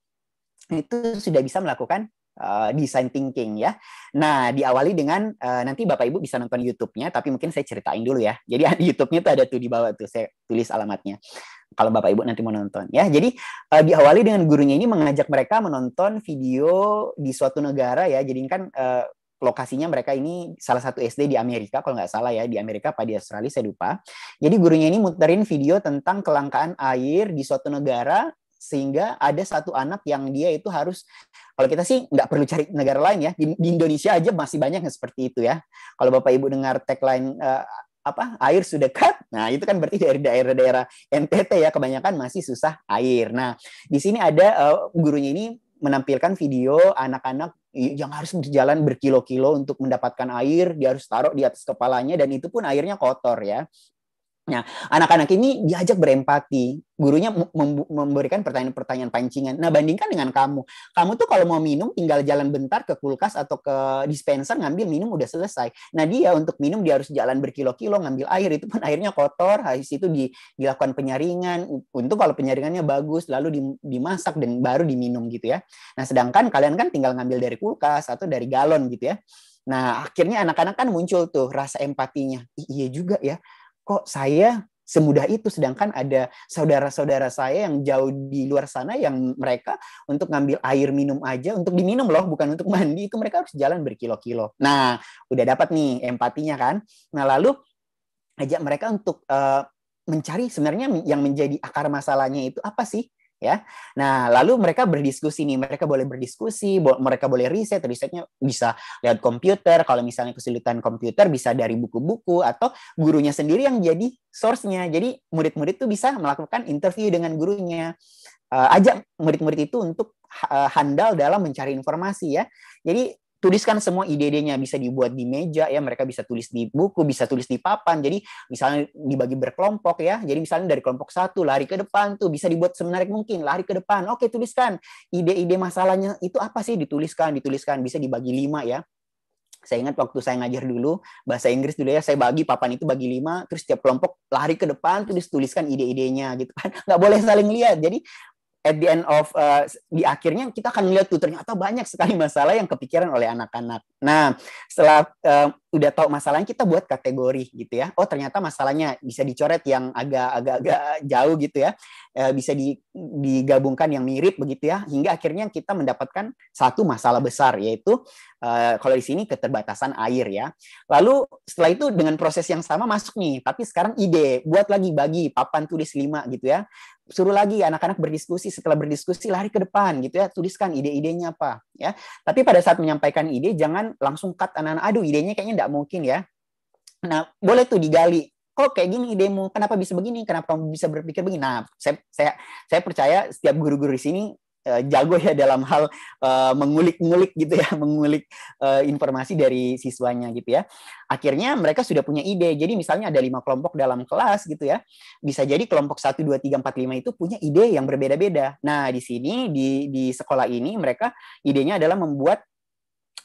itu sudah bisa melakukan Uh, design thinking ya. Nah, diawali dengan uh, nanti Bapak Ibu bisa nonton YouTube-nya, tapi mungkin saya ceritain dulu ya. Jadi di [laughs] YouTube-nya itu ada tuh di bawah tuh saya tulis alamatnya. Kalau Bapak Ibu nanti mau nonton ya. Jadi uh, diawali dengan gurunya ini mengajak mereka menonton video di suatu negara ya. Jadi kan uh, lokasinya mereka ini salah satu SD di Amerika kalau nggak salah ya di Amerika apa di Australia saya lupa. Jadi gurunya ini muterin video tentang kelangkaan air di suatu negara sehingga ada satu anak yang dia itu harus kalau kita sih nggak perlu cari negara lain ya di, di Indonesia aja masih banyak yang seperti itu ya kalau bapak ibu dengar tagline uh, apa air sudah cut nah itu kan berarti dari daerah-daerah NTT ya kebanyakan masih susah air nah di sini ada uh, gurunya ini menampilkan video anak-anak yang harus berjalan berkilo-kilo untuk mendapatkan air, dia harus taruh di atas kepalanya dan itu pun airnya kotor ya. Nah, anak-anak ini diajak berempati. Gurunya memberikan pertanyaan-pertanyaan pancingan. Nah, bandingkan dengan kamu. Kamu tuh kalau mau minum tinggal jalan bentar ke kulkas atau ke dispenser ngambil minum udah selesai. Nah, dia untuk minum dia harus jalan berkilo-kilo ngambil air itu pun airnya kotor. Habis itu di, dilakukan penyaringan. Untuk kalau penyaringannya bagus lalu dimasak dan baru diminum gitu ya. Nah, sedangkan kalian kan tinggal ngambil dari kulkas atau dari galon gitu ya. Nah, akhirnya anak-anak kan muncul tuh rasa empatinya. iya juga ya kok saya semudah itu sedangkan ada saudara-saudara saya yang jauh di luar sana yang mereka untuk ngambil air minum aja untuk diminum loh bukan untuk [laughs] mandi itu mereka harus jalan berkilo-kilo. Nah, udah dapat nih empatinya kan. Nah, lalu ajak mereka untuk uh, mencari sebenarnya yang menjadi akar masalahnya itu apa sih? ya. Nah, lalu mereka berdiskusi nih, mereka boleh berdiskusi, bo mereka boleh riset, risetnya bisa lihat komputer, kalau misalnya kesulitan komputer bisa dari buku-buku atau gurunya sendiri yang jadi source-nya. Jadi murid-murid tuh bisa melakukan interview dengan gurunya. Uh, ajak murid-murid itu untuk uh, handal dalam mencari informasi ya. Jadi tuliskan semua ide-idenya bisa dibuat di meja ya mereka bisa tulis di buku bisa tulis di papan jadi misalnya dibagi berkelompok ya jadi misalnya dari kelompok satu lari ke depan tuh bisa dibuat semenarik mungkin lari ke depan oke tuliskan ide-ide masalahnya itu apa sih dituliskan dituliskan bisa dibagi lima ya saya ingat waktu saya ngajar dulu bahasa Inggris dulu ya saya bagi papan itu bagi lima terus setiap kelompok lari ke depan terus tuliskan ide-idenya gitu kan [laughs] nggak boleh saling lihat jadi at the end of uh, di akhirnya kita akan lihat tuh ternyata banyak sekali masalah yang kepikiran oleh anak-anak. Nah, setelah uh, udah tahu masalahnya kita buat kategori gitu ya. Oh, ternyata masalahnya bisa dicoret yang agak-agak jauh gitu ya. Uh, bisa di, digabungkan yang mirip begitu ya hingga akhirnya kita mendapatkan satu masalah besar yaitu uh, kalau di sini keterbatasan air ya. Lalu setelah itu dengan proses yang sama masuk nih, tapi sekarang ide buat lagi bagi papan tulis lima gitu ya suruh lagi anak-anak berdiskusi setelah berdiskusi lari ke depan gitu ya tuliskan ide-idenya apa ya tapi pada saat menyampaikan ide jangan langsung cut anak-anak aduh idenya kayaknya tidak mungkin ya nah boleh tuh digali kok kayak gini idemu kenapa bisa begini kenapa kamu bisa berpikir begini nah saya saya saya percaya setiap guru-guru di sini Eh, jago ya dalam hal eh, mengulik-ngulik gitu ya, [laughs] mengulik eh, informasi dari siswanya gitu ya. Akhirnya mereka sudah punya ide. Jadi misalnya ada lima kelompok dalam kelas gitu ya. Bisa jadi kelompok satu dua tiga empat lima itu punya ide yang berbeda-beda. Nah, di sini di di sekolah ini mereka idenya adalah membuat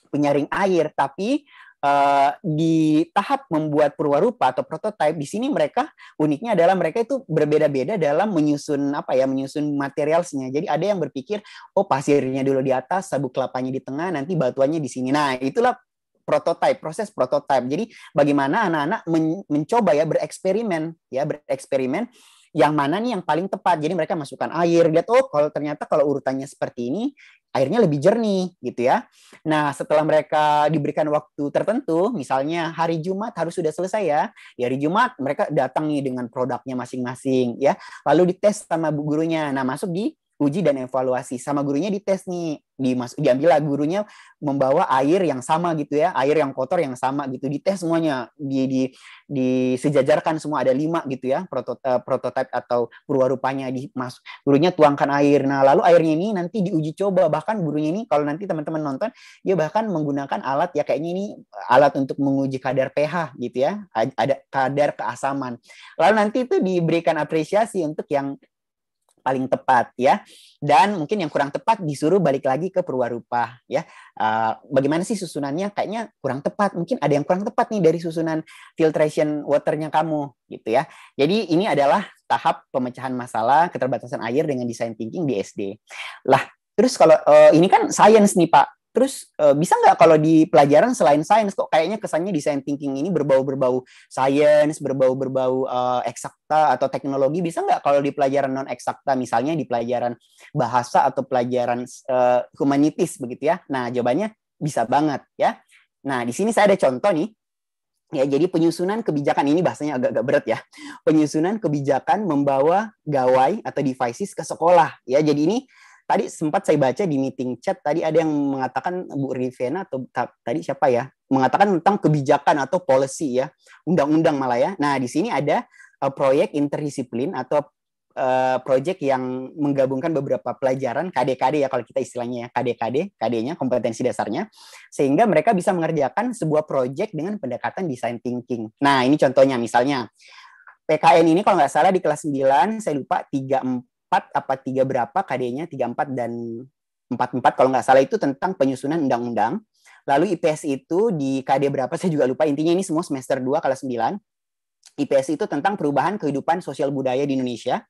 penyaring air tapi uh, di tahap membuat perwarupa atau prototipe di sini mereka uniknya adalah mereka itu berbeda-beda dalam menyusun apa ya menyusun materialnya. Jadi ada yang berpikir oh pasirnya dulu di atas, sabuk kelapanya di tengah, nanti batuannya di sini. Nah, itulah prototipe, proses prototipe. Jadi bagaimana anak-anak men mencoba ya bereksperimen ya bereksperimen yang mana nih yang paling tepat. Jadi mereka masukkan air, lihat oh kalau ternyata kalau urutannya seperti ini airnya lebih jernih gitu ya. Nah, setelah mereka diberikan waktu tertentu, misalnya hari Jumat harus sudah selesai ya. Di hari Jumat mereka datang nih dengan produknya masing-masing ya. Lalu dites sama bu gurunya. Nah, masuk di uji dan evaluasi sama gurunya dites nih masuk diambil lah gurunya membawa air yang sama gitu ya air yang kotor yang sama gitu dites semuanya di di disejajarkan semua ada lima gitu ya eh, prototipe atau perwarupanya di mas gurunya tuangkan air nah lalu airnya ini nanti diuji coba bahkan gurunya ini kalau nanti teman-teman nonton dia bahkan menggunakan alat ya kayaknya ini alat untuk menguji kadar pH gitu ya ada kadar keasaman lalu nanti itu diberikan apresiasi untuk yang paling tepat ya. Dan mungkin yang kurang tepat disuruh balik lagi ke perwarupa ya. Uh, bagaimana sih susunannya? Kayaknya kurang tepat. Mungkin ada yang kurang tepat nih dari susunan filtration waternya kamu gitu ya. Jadi ini adalah tahap pemecahan masalah keterbatasan air dengan design thinking di SD. Lah, terus kalau uh, ini kan science nih Pak Terus uh, bisa nggak kalau di pelajaran selain sains kok kayaknya kesannya desain thinking ini berbau-berbau sains, berbau-berbau uh, eksakta atau teknologi. Bisa nggak kalau di pelajaran non eksakta misalnya di pelajaran bahasa atau pelajaran uh, eh, humanitis begitu ya? Nah jawabannya bisa banget ya. Nah di sini saya ada contoh nih. Ya, jadi penyusunan kebijakan ini bahasanya agak-agak berat ya. Penyusunan kebijakan membawa gawai atau devices ke sekolah. Ya, jadi ini tadi sempat saya baca di meeting chat tadi ada yang mengatakan Bu Rivena atau tadi siapa ya mengatakan tentang kebijakan atau policy ya undang-undang malah ya. Nah di sini ada uh, proyek interdisiplin atau eh, proyek yang menggabungkan beberapa pelajaran KDKD ya kalau kita istilahnya ya KDKD KD-nya kompetensi dasarnya sehingga mereka bisa mengerjakan sebuah proyek dengan pendekatan design thinking. Nah ini contohnya misalnya PKN ini kalau nggak salah di kelas 9 saya lupa 3 apa tiga berapa KD-nya 34 dan 44 kalau nggak salah itu tentang penyusunan undang-undang. Lalu IPS itu di KD berapa saya juga lupa. Intinya ini semua semester 2 kelas 9. IPS itu tentang perubahan kehidupan sosial budaya di Indonesia.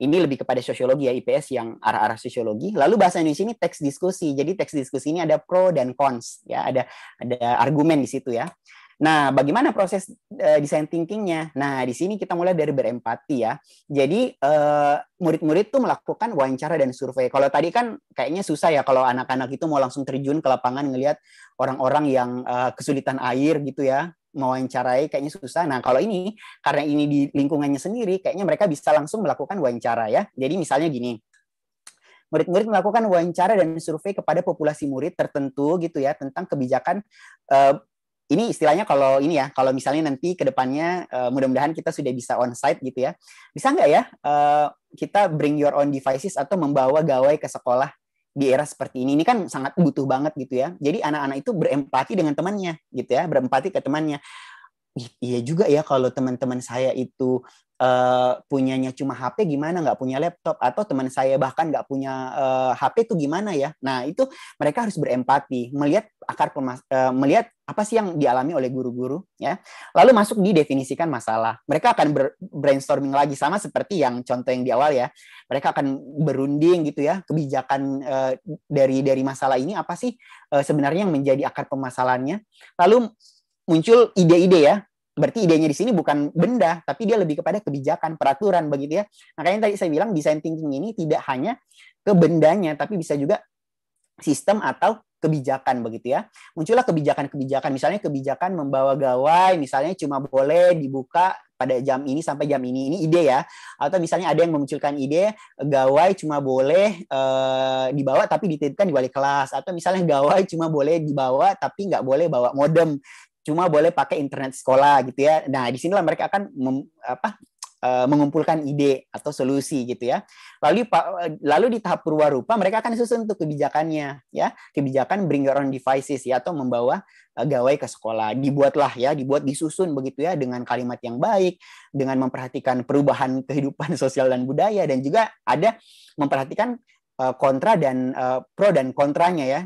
Ini lebih kepada sosiologi ya IPS yang arah-arah sosiologi. Lalu bahasa Indonesia ini teks diskusi. Jadi teks diskusi ini ada pro dan cons ya, ada ada argumen di situ ya. Nah, bagaimana proses uh, eh, design thinkingnya? Nah, di sini kita mulai dari berempati ya. Jadi murid eh, murid-murid tuh melakukan wawancara dan survei. Kalau tadi kan kayaknya susah ya kalau anak-anak itu mau langsung terjun ke lapangan ngelihat orang-orang yang uh, kesulitan air gitu ya mau wawancarai kayaknya susah. Nah, kalau ini karena ini di lingkungannya sendiri, kayaknya mereka bisa langsung melakukan wawancara ya. Jadi misalnya gini, murid-murid melakukan wawancara dan survei kepada populasi murid tertentu gitu ya tentang kebijakan uh, ini istilahnya kalau ini ya, kalau misalnya nanti ke depannya uh, mudah-mudahan kita sudah bisa on site gitu ya. Bisa nggak ya uh, kita bring your own devices atau membawa gawai ke sekolah di era seperti ini ini kan sangat butuh banget gitu ya. Jadi anak-anak itu berempati dengan temannya gitu ya, berempati ke temannya iya juga ya kalau teman-teman saya itu uh, punyanya cuma HP gimana nggak punya laptop atau teman saya bahkan nggak punya uh, HP itu gimana ya nah itu mereka harus berempati melihat akar uh, melihat apa sih yang dialami oleh guru-guru ya lalu masuk didefinisikan masalah mereka akan ber brainstorming lagi sama seperti yang contoh yang di awal ya mereka akan berunding gitu ya kebijakan uh, dari dari masalah ini apa sih uh, sebenarnya yang menjadi akar permasalahannya lalu muncul ide-ide ya. Berarti idenya di sini bukan benda, tapi dia lebih kepada kebijakan, peraturan begitu ya. Makanya tadi saya bilang design thinking ini tidak hanya ke bendanya, tapi bisa juga sistem atau kebijakan begitu ya. Muncullah kebijakan-kebijakan, misalnya kebijakan membawa gawai, misalnya cuma boleh dibuka pada jam ini sampai jam ini. Ini ide ya. Atau misalnya ada yang memunculkan ide gawai cuma boleh e, dibawa tapi dititipkan di balik kelas atau misalnya gawai cuma boleh dibawa tapi nggak boleh bawa modem cuma boleh pakai internet sekolah gitu ya. Nah, di sinilah mereka akan mem, apa, eh, mengumpulkan ide atau solusi gitu ya. Lalu lalu di tahap purwarupa mereka akan susun untuk kebijakannya ya, kebijakan bring your own devices ya atau membawa eh, gawai ke sekolah. Dibuatlah ya, dibuat disusun begitu ya dengan kalimat yang baik, dengan memperhatikan perubahan [laughs] kehidupan sosial dan budaya dan juga ada memperhatikan eh, kontra dan pro dan kontranya ya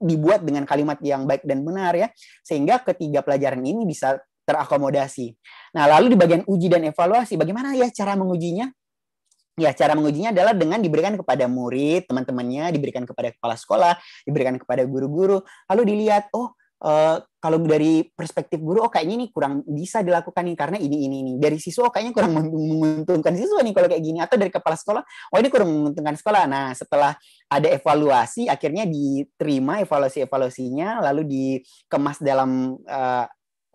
dibuat dengan kalimat yang baik dan benar ya sehingga ketiga pelajaran ini bisa terakomodasi. Nah, lalu di bagian uji dan evaluasi bagaimana ya cara mengujinya? Ya, cara mengujinya adalah dengan diberikan kepada murid, teman-temannya, diberikan kepada kepala sekolah, diberikan kepada guru-guru, lalu dilihat, oh, Eh, kalau dari perspektif guru, oh kayaknya ini kurang bisa dilakukan nih karena ini ini ini. Dari siswa, oh kayaknya kurang menguntungkan siswa nih kalau kayak gini. Atau dari kepala sekolah, oh ini kurang menguntungkan sekolah. Nah, setelah ada evaluasi, akhirnya diterima evaluasi-evaluasinya, lalu dikemas dalam uh,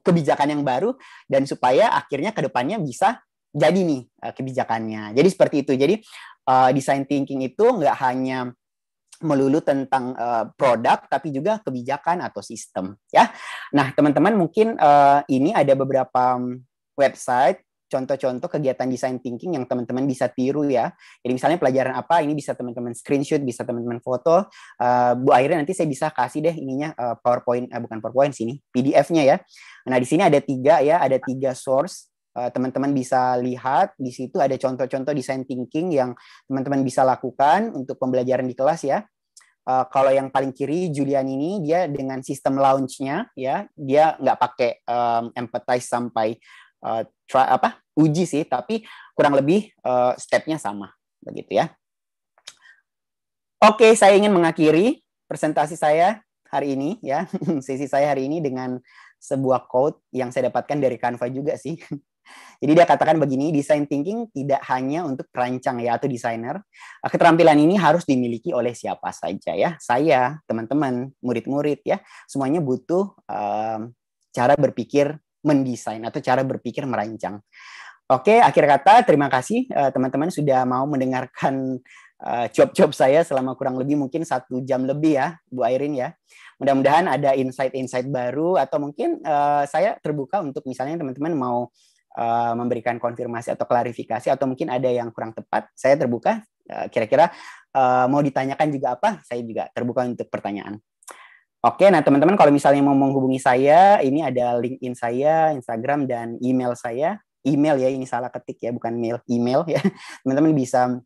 kebijakan yang baru dan supaya akhirnya kedepannya bisa jadi nih uh, kebijakannya. Jadi seperti itu. Jadi uh, design thinking itu nggak hanya melulu tentang uh, produk tapi juga kebijakan atau sistem ya. Nah, teman-teman mungkin uh, ini ada beberapa mm, website contoh-contoh kegiatan design thinking yang teman-teman bisa tiru ya. Jadi misalnya pelajaran apa ini bisa teman-teman screenshot, bisa teman-teman foto. Uh, Bu akhirnya nanti saya bisa kasih deh ininya uh, PowerPoint, uh, bukan PowerPoint sini, PDF-nya ya. Nah di sini ada tiga ya, ada tiga source Eh, teman-teman bisa lihat di situ ada contoh-contoh design thinking yang teman-teman bisa lakukan untuk pembelajaran di kelas ya. Eh, kalau yang paling kiri Julian ini dia dengan sistem launch-nya ya dia nggak pakai um, empathize sampai uh, try, apa uji sih tapi kurang lebih uh, stepnya sama begitu ya. Oke saya ingin mengakhiri presentasi saya hari ini ya [laughs] sesi saya hari ini dengan sebuah quote yang saya dapatkan dari Canva juga sih [laughs] Jadi dia katakan begini, design thinking tidak hanya untuk perancang ya atau desainer. Eh, keterampilan ini harus dimiliki oleh siapa saja ya. Saya, teman-teman, murid-murid ya, semuanya butuh um, cara berpikir mendesain atau cara berpikir merancang. Oke, akhir kata terima kasih eh, teman-teman uh, sudah mau mendengarkan job-job uh, eh, saya selama kurang lebih mungkin satu jam lebih ya, Bu Airin ya. Mudah-mudahan ada insight-insight baru atau mungkin uh, saya terbuka untuk misalnya teman-teman mau Eh, memberikan konfirmasi atau klarifikasi atau mungkin ada yang kurang tepat, saya terbuka. Eh, kira-kira eh, mau ditanyakan juga apa, saya juga terbuka untuk pertanyaan. Oke, nah teman-teman kalau misalnya mau menghubungi saya, ini ada LinkedIn saya, Instagram dan email saya. Email ya, ini salah ketik ya, bukan mail, email ya. [laughs] Teman-teman bisa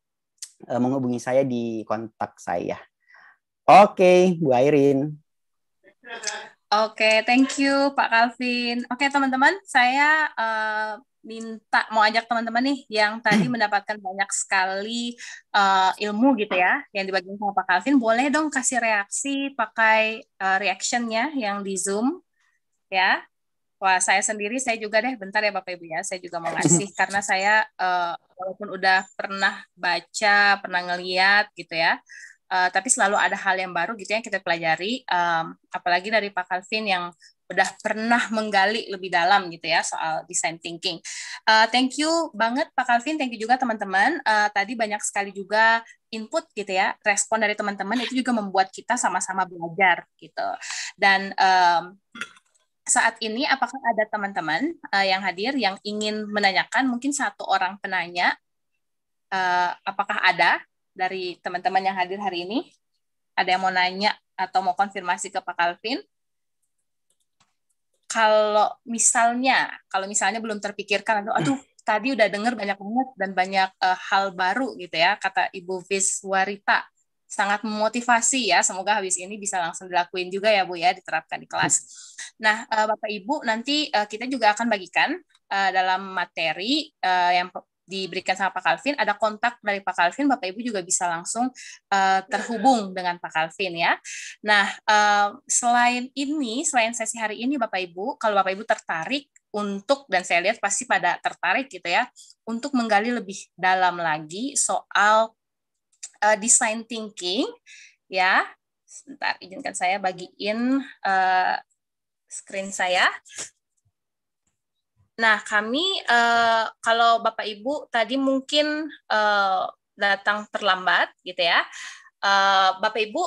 menghubungi saya di kontak saya. Oke, Bu Airin. Oke, okay, thank you Pak Calvin. Oke, okay, teman-teman, saya uh, minta mau ajak teman-teman nih yang tadi hmm. mendapatkan banyak sekali uh, ilmu gitu ya yang dibagikan sama Pak Calvin, boleh dong kasih reaksi pakai uh, reactionnya yang di Zoom ya. Wah, saya sendiri saya juga deh bentar ya Bapak Ibu ya, saya juga mau hmm. ngasih karena saya uh, walaupun udah pernah baca, pernah ngeliat gitu ya. Eh, tapi selalu ada hal yang baru gitu ya yang kita pelajari um, apalagi dari Pak Calvin yang udah pernah menggali lebih dalam gitu ya soal design thinking. Uh, thank you banget Pak Calvin, thank you juga teman-teman. Uh, tadi banyak sekali juga input gitu ya, respon dari teman-teman itu juga membuat kita sama-sama belajar gitu. Dan um, saat ini apakah ada teman-teman uh, yang hadir yang ingin menanyakan mungkin satu orang penanya uh, apakah ada dari teman-teman yang hadir hari ini? Ada yang mau nanya atau mau konfirmasi ke Pak Calvin? Kalau misalnya, kalau misalnya belum terpikirkan, aduh, aduh tadi udah dengar banyak banget dan banyak uh, hal baru gitu ya, kata Ibu Viswarita. Sangat memotivasi ya, semoga habis ini bisa langsung dilakuin juga ya Bu ya, diterapkan di kelas. Nah, uh, Bapak Ibu, nanti uh, kita juga akan bagikan uh, dalam materi uh, yang diberikan sama Pak Calvin, ada kontak dari Pak Calvin, Bapak Ibu juga bisa langsung uh, terhubung dengan Pak Calvin ya. Nah, uh, selain ini, selain sesi hari ini Bapak Ibu, kalau Bapak Ibu tertarik untuk dan saya lihat pasti pada tertarik gitu ya, untuk menggali lebih dalam lagi soal uh, design thinking ya. Sebentar, izinkan saya bagiin uh, screen saya. Nah, kami uh, kalau Bapak Ibu tadi mungkin uh, datang terlambat gitu ya. Uh, Bapak Ibu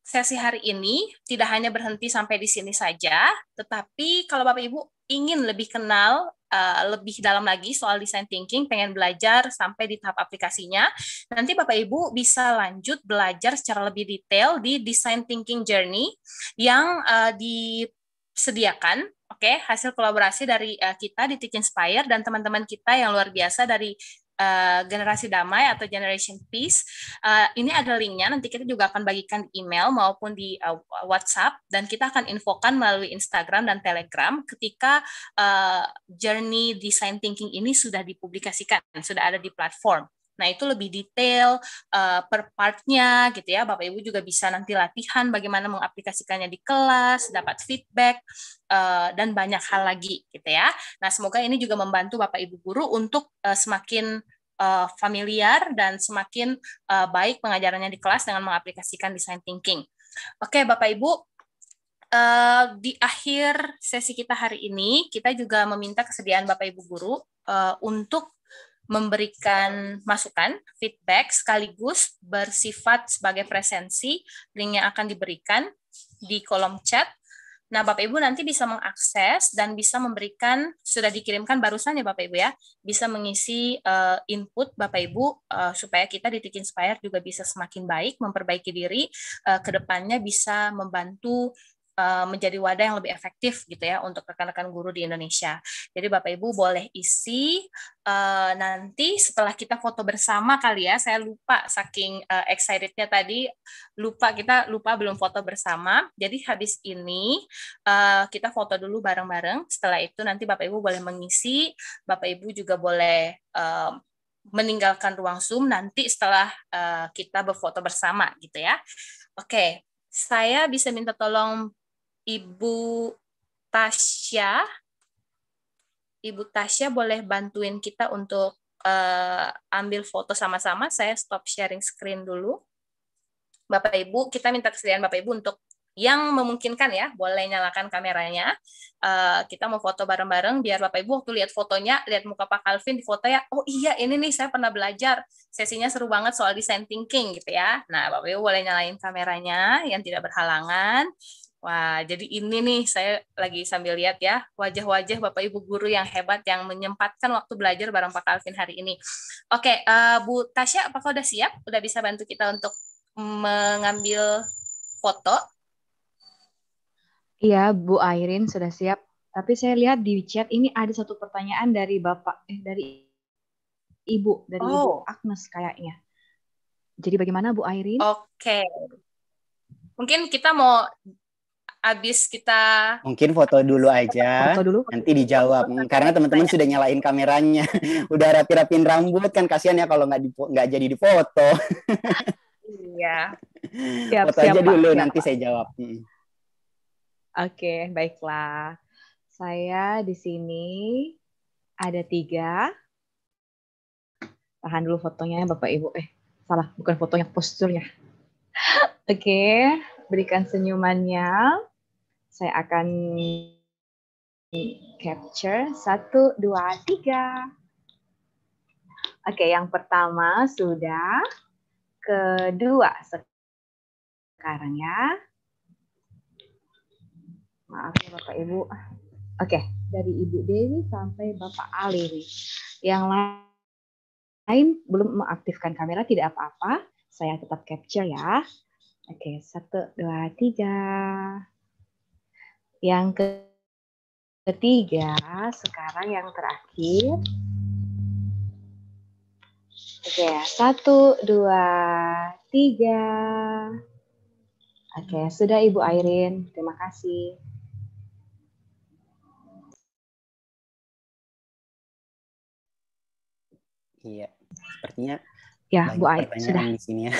sesi hari ini tidak hanya berhenti sampai di sini saja, tetapi kalau Bapak Ibu ingin lebih kenal uh, lebih dalam lagi soal design thinking, pengen belajar sampai di tahap aplikasinya, nanti Bapak Ibu bisa lanjut belajar secara lebih detail di design thinking journey yang uh, disediakan Oke, okay, hasil kolaborasi dari uh, kita di Teach Inspire dan teman-teman kita yang luar biasa dari Uh, generasi damai atau generation peace uh, ini ada linknya nanti kita juga akan bagikan di email maupun di uh, WhatsApp dan kita akan infokan melalui Instagram dan Telegram ketika uh, journey design thinking ini sudah dipublikasikan sudah ada di platform Nah, itu lebih detail uh, per partnya gitu ya. Bapak Ibu juga bisa nanti latihan bagaimana mengaplikasikannya di kelas, dapat feedback, uh, dan banyak hal lagi gitu ya. Nah, semoga ini juga membantu Bapak Ibu guru untuk uh, semakin uh, familiar dan semakin uh, baik pengajarannya di kelas dengan mengaplikasikan design thinking. Oke, Bapak Ibu, Uh, di akhir sesi kita hari ini, kita juga meminta kesediaan Bapak Ibu guru uh, untuk memberikan masukan, feedback sekaligus bersifat sebagai presensi link yang akan diberikan di kolom chat. Nah, Bapak Ibu nanti bisa mengakses dan bisa memberikan sudah dikirimkan barusan ya Bapak Ibu ya, bisa mengisi uh, input Bapak Ibu uh, supaya kita di Teach Inspire juga bisa semakin baik, memperbaiki diri, uh, depannya bisa membantu Eh, menjadi wadah yang lebih efektif gitu ya untuk rekan-rekan guru di Indonesia. Jadi Bapak Ibu boleh isi eh, nanti setelah kita foto bersama kali ya. Saya lupa saking eh, excitednya tadi lupa kita lupa belum foto bersama. Jadi habis ini kita foto dulu bareng-bareng. Setelah itu nanti Bapak Ibu boleh mengisi, Bapak Ibu juga boleh meninggalkan ruang Zoom nanti setelah kita berfoto bersama gitu ya. Oke, okay. saya bisa minta tolong Ibu Tasya. Ibu Tasya boleh bantuin kita untuk uh, ambil foto sama-sama. Saya stop sharing screen dulu. Bapak Ibu, kita minta kesediaan Bapak Ibu untuk yang memungkinkan ya, boleh nyalakan kameranya. Uh, kita mau foto bareng-bareng biar Bapak Ibu waktu lihat fotonya, lihat muka Pak Calvin di foto ya, oh iya ini nih saya pernah belajar, sesinya seru banget soal design thinking gitu ya. Nah Bapak Ibu boleh nyalain kameranya yang tidak berhalangan. Wah, jadi ini nih saya lagi sambil lihat ya wajah-wajah Bapak Ibu guru yang hebat yang menyempatkan waktu belajar bareng Pak Alvin hari ini. Oke, uh, Bu Tasya, apakah udah siap? Udah bisa bantu kita untuk mengambil foto? Iya, Bu Airin sudah siap. Tapi saya lihat di chat ini ada satu pertanyaan dari Bapak eh dari Ibu, dari oh. Ibu Agnes kayaknya. Jadi bagaimana Bu Airin? Oke. Okay. Mungkin kita mau abis kita mungkin foto dulu aja foto dulu nanti dijawab karena teman-teman sudah nyalain kameranya [laughs] udah rapi-rapin rambut kan kasihan ya kalau nggak nggak jadi foto iya [laughs] siap, foto siap, aja dulu siap, nanti saya jawab hmm. oke okay, baiklah saya di sini ada tiga tahan dulu fotonya bapak ibu eh salah bukan fotonya posturnya [laughs] oke okay berikan senyumannya. Saya akan capture. Satu, dua, tiga. Oke, yang pertama sudah. Kedua sekarang ya. Maaf ya Bapak Ibu. Oke, dari Ibu Dewi sampai Bapak Ali. Yang lain belum mengaktifkan kamera, tidak apa-apa. Saya tetap capture ya. Oke, satu, dua, tiga. Yang ketiga, sekarang yang terakhir. Oke, satu, dua, tiga. Oke, sudah Ibu Airin. Terima kasih. Iya, sepertinya. Ya, Bu Airin sudah. Di sini ya,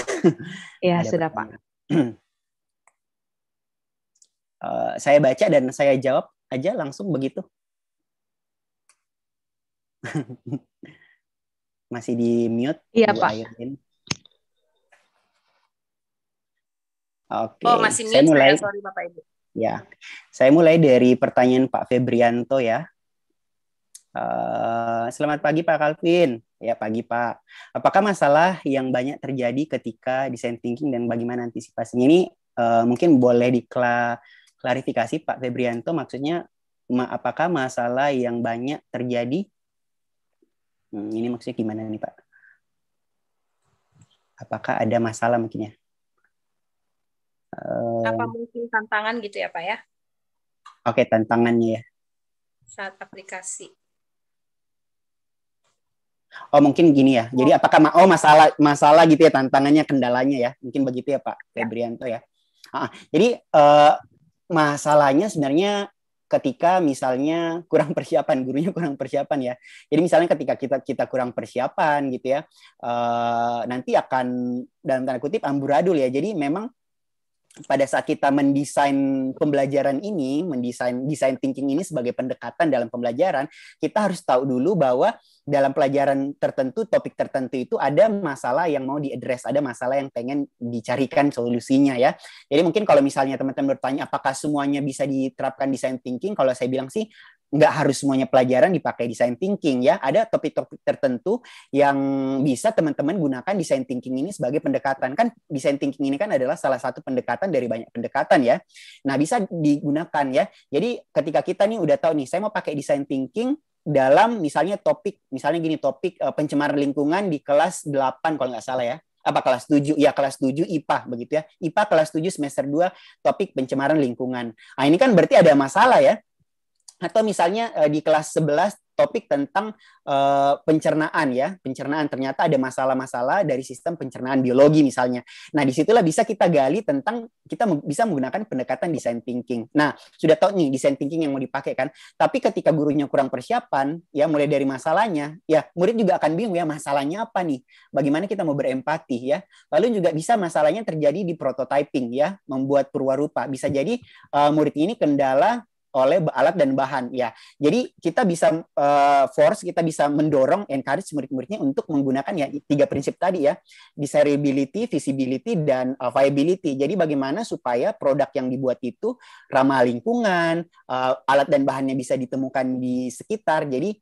ya sudah Pak. Eh, saya baca dan saya jawab aja langsung begitu. [laughs] Masih di mute? Iya, Pak. Oke. Oh, masih saya mulai. Saya, sorry, Bapak Ibu. Ya, saya mulai dari pertanyaan Pak Febrianto ya. Uh, selamat pagi Pak Calvin. Ya pagi Pak. Apakah masalah yang banyak terjadi ketika design thinking dan bagaimana antisipasinya ini uh, mungkin boleh dikla klarifikasi Pak Febrianto maksudnya apakah masalah yang banyak terjadi hmm, ini maksudnya gimana nih Pak apakah ada masalah mungkin ya eh, apa mungkin tantangan gitu ya Pak ya oke tantangannya ya saat aplikasi Oh mungkin gini ya. Jadi oh. apakah ma oh masalah masalah gitu ya tantangannya kendalanya ya. Mungkin begitu ya Pak ya. Febrianto ya. Ah, jadi uh, masalahnya sebenarnya ketika misalnya kurang [laughs] persiapan gurunya kurang persiapan ya jadi misalnya ketika kita kita kurang persiapan gitu ya uh, nanti akan dalam tanda kutip amburadul ya jadi memang pada saat kita mendesain pembelajaran ini mendesain desain thinking ini sebagai pendekatan dalam pembelajaran kita harus tahu dulu bahwa dalam pelajaran tertentu, topik tertentu itu ada masalah yang mau diadres, ada masalah yang pengen dicarikan solusinya ya. Jadi mungkin kalau misalnya teman-teman bertanya apakah semuanya bisa diterapkan design thinking, kalau saya bilang sih nggak harus semuanya pelajaran dipakai design thinking ya. Ada topik-topik tertentu yang bisa teman-teman gunakan design thinking ini sebagai pendekatan. Kan design thinking ini kan adalah salah satu pendekatan dari banyak pendekatan ya. Nah, bisa digunakan ya. Jadi ketika kita nih udah tahu nih saya mau pakai design thinking dalam misalnya topik misalnya gini topik uh, eh, pencemaran lingkungan di kelas 8 kalau nggak salah ya apa kelas 7 ya kelas 7 IPA begitu ya IPA kelas 7 semester 2 topik pencemaran lingkungan nah ini kan berarti ada masalah ya atau misalnya eh, di kelas 11 topik tentang uh, pencernaan ya pencernaan ternyata ada masalah-masalah dari sistem pencernaan biologi misalnya nah disitulah bisa kita gali tentang kita bisa menggunakan pendekatan design thinking nah sudah tahu nih design thinking yang mau dipakai kan tapi ketika gurunya kurang persiapan ya mulai dari masalahnya ya murid juga akan bingung ya masalahnya apa nih bagaimana kita mau berempati ya lalu juga bisa masalahnya terjadi di prototyping ya membuat perwarupa bisa jadi uh, murid ini kendala oleh alat dan bahan ya. Jadi kita bisa uh, force, kita bisa mendorong, encourage murid-muridnya untuk menggunakan ya tiga prinsip tadi ya, desirability, visibility, dan uh, viability. Jadi bagaimana supaya produk yang dibuat itu ramah lingkungan, uh, alat dan bahannya bisa ditemukan di sekitar. Jadi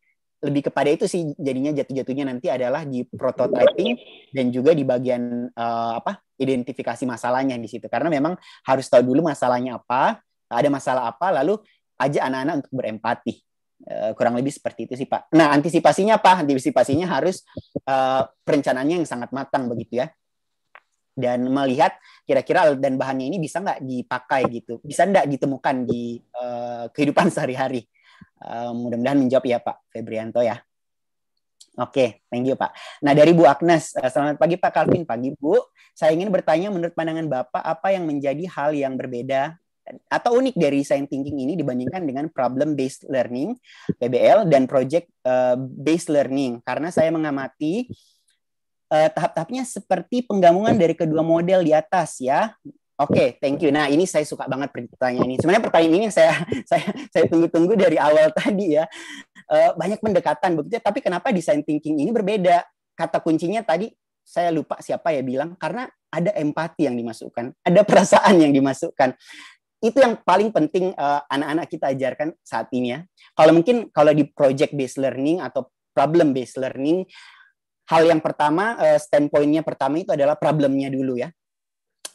lebih kepada itu sih jadinya jatuh-jatuhnya nanti adalah di prototyping dan juga di bagian uh, apa identifikasi masalahnya di situ karena memang harus tahu dulu masalahnya apa ada masalah apa lalu aja anak-anak untuk berempati. Eh, kurang lebih seperti itu sih Pak. Nah antisipasinya apa? Antisipasinya harus uh, eh, perencanaannya yang sangat matang begitu ya. Dan melihat kira-kira dan bahannya ini bisa nggak dipakai gitu, bisa nggak ditemukan di uh, kehidupan [laughs] sehari-hari. Uh, mudah-mudahan menjawab ya Pak Febrianto ya. Oke, okay, thank you Pak. Nah dari Bu Agnes, uh, selamat pagi Pak Calvin, pagi Bu. Saya ingin bertanya menurut pandangan Bapak, apa yang menjadi hal yang berbeda atau unik dari design thinking ini dibandingkan dengan problem based learning PBL dan project eh, based learning karena saya mengamati uh, tahap-tahapnya seperti penggabungan dari kedua model di atas ya. Oke, okay, thank you. Nah, ini saya suka banget pertanyaan ini. Sebenarnya pertanyaan ini saya [laughs] saya saya tunggu-tunggu dari awal [laughs] tadi ya. Uh, banyak pendekatan begitu, tapi kenapa design thinking ini berbeda? Kata kuncinya tadi saya lupa siapa ya bilang karena ada empati yang dimasukkan, ada perasaan yang dimasukkan itu yang paling penting eh, anak-anak uh, kita ajarkan saat ini ya. Kalau mungkin kalau di project based learning atau problem based learning, hal yang pertama uh, standpointnya pertama itu adalah problemnya dulu ya.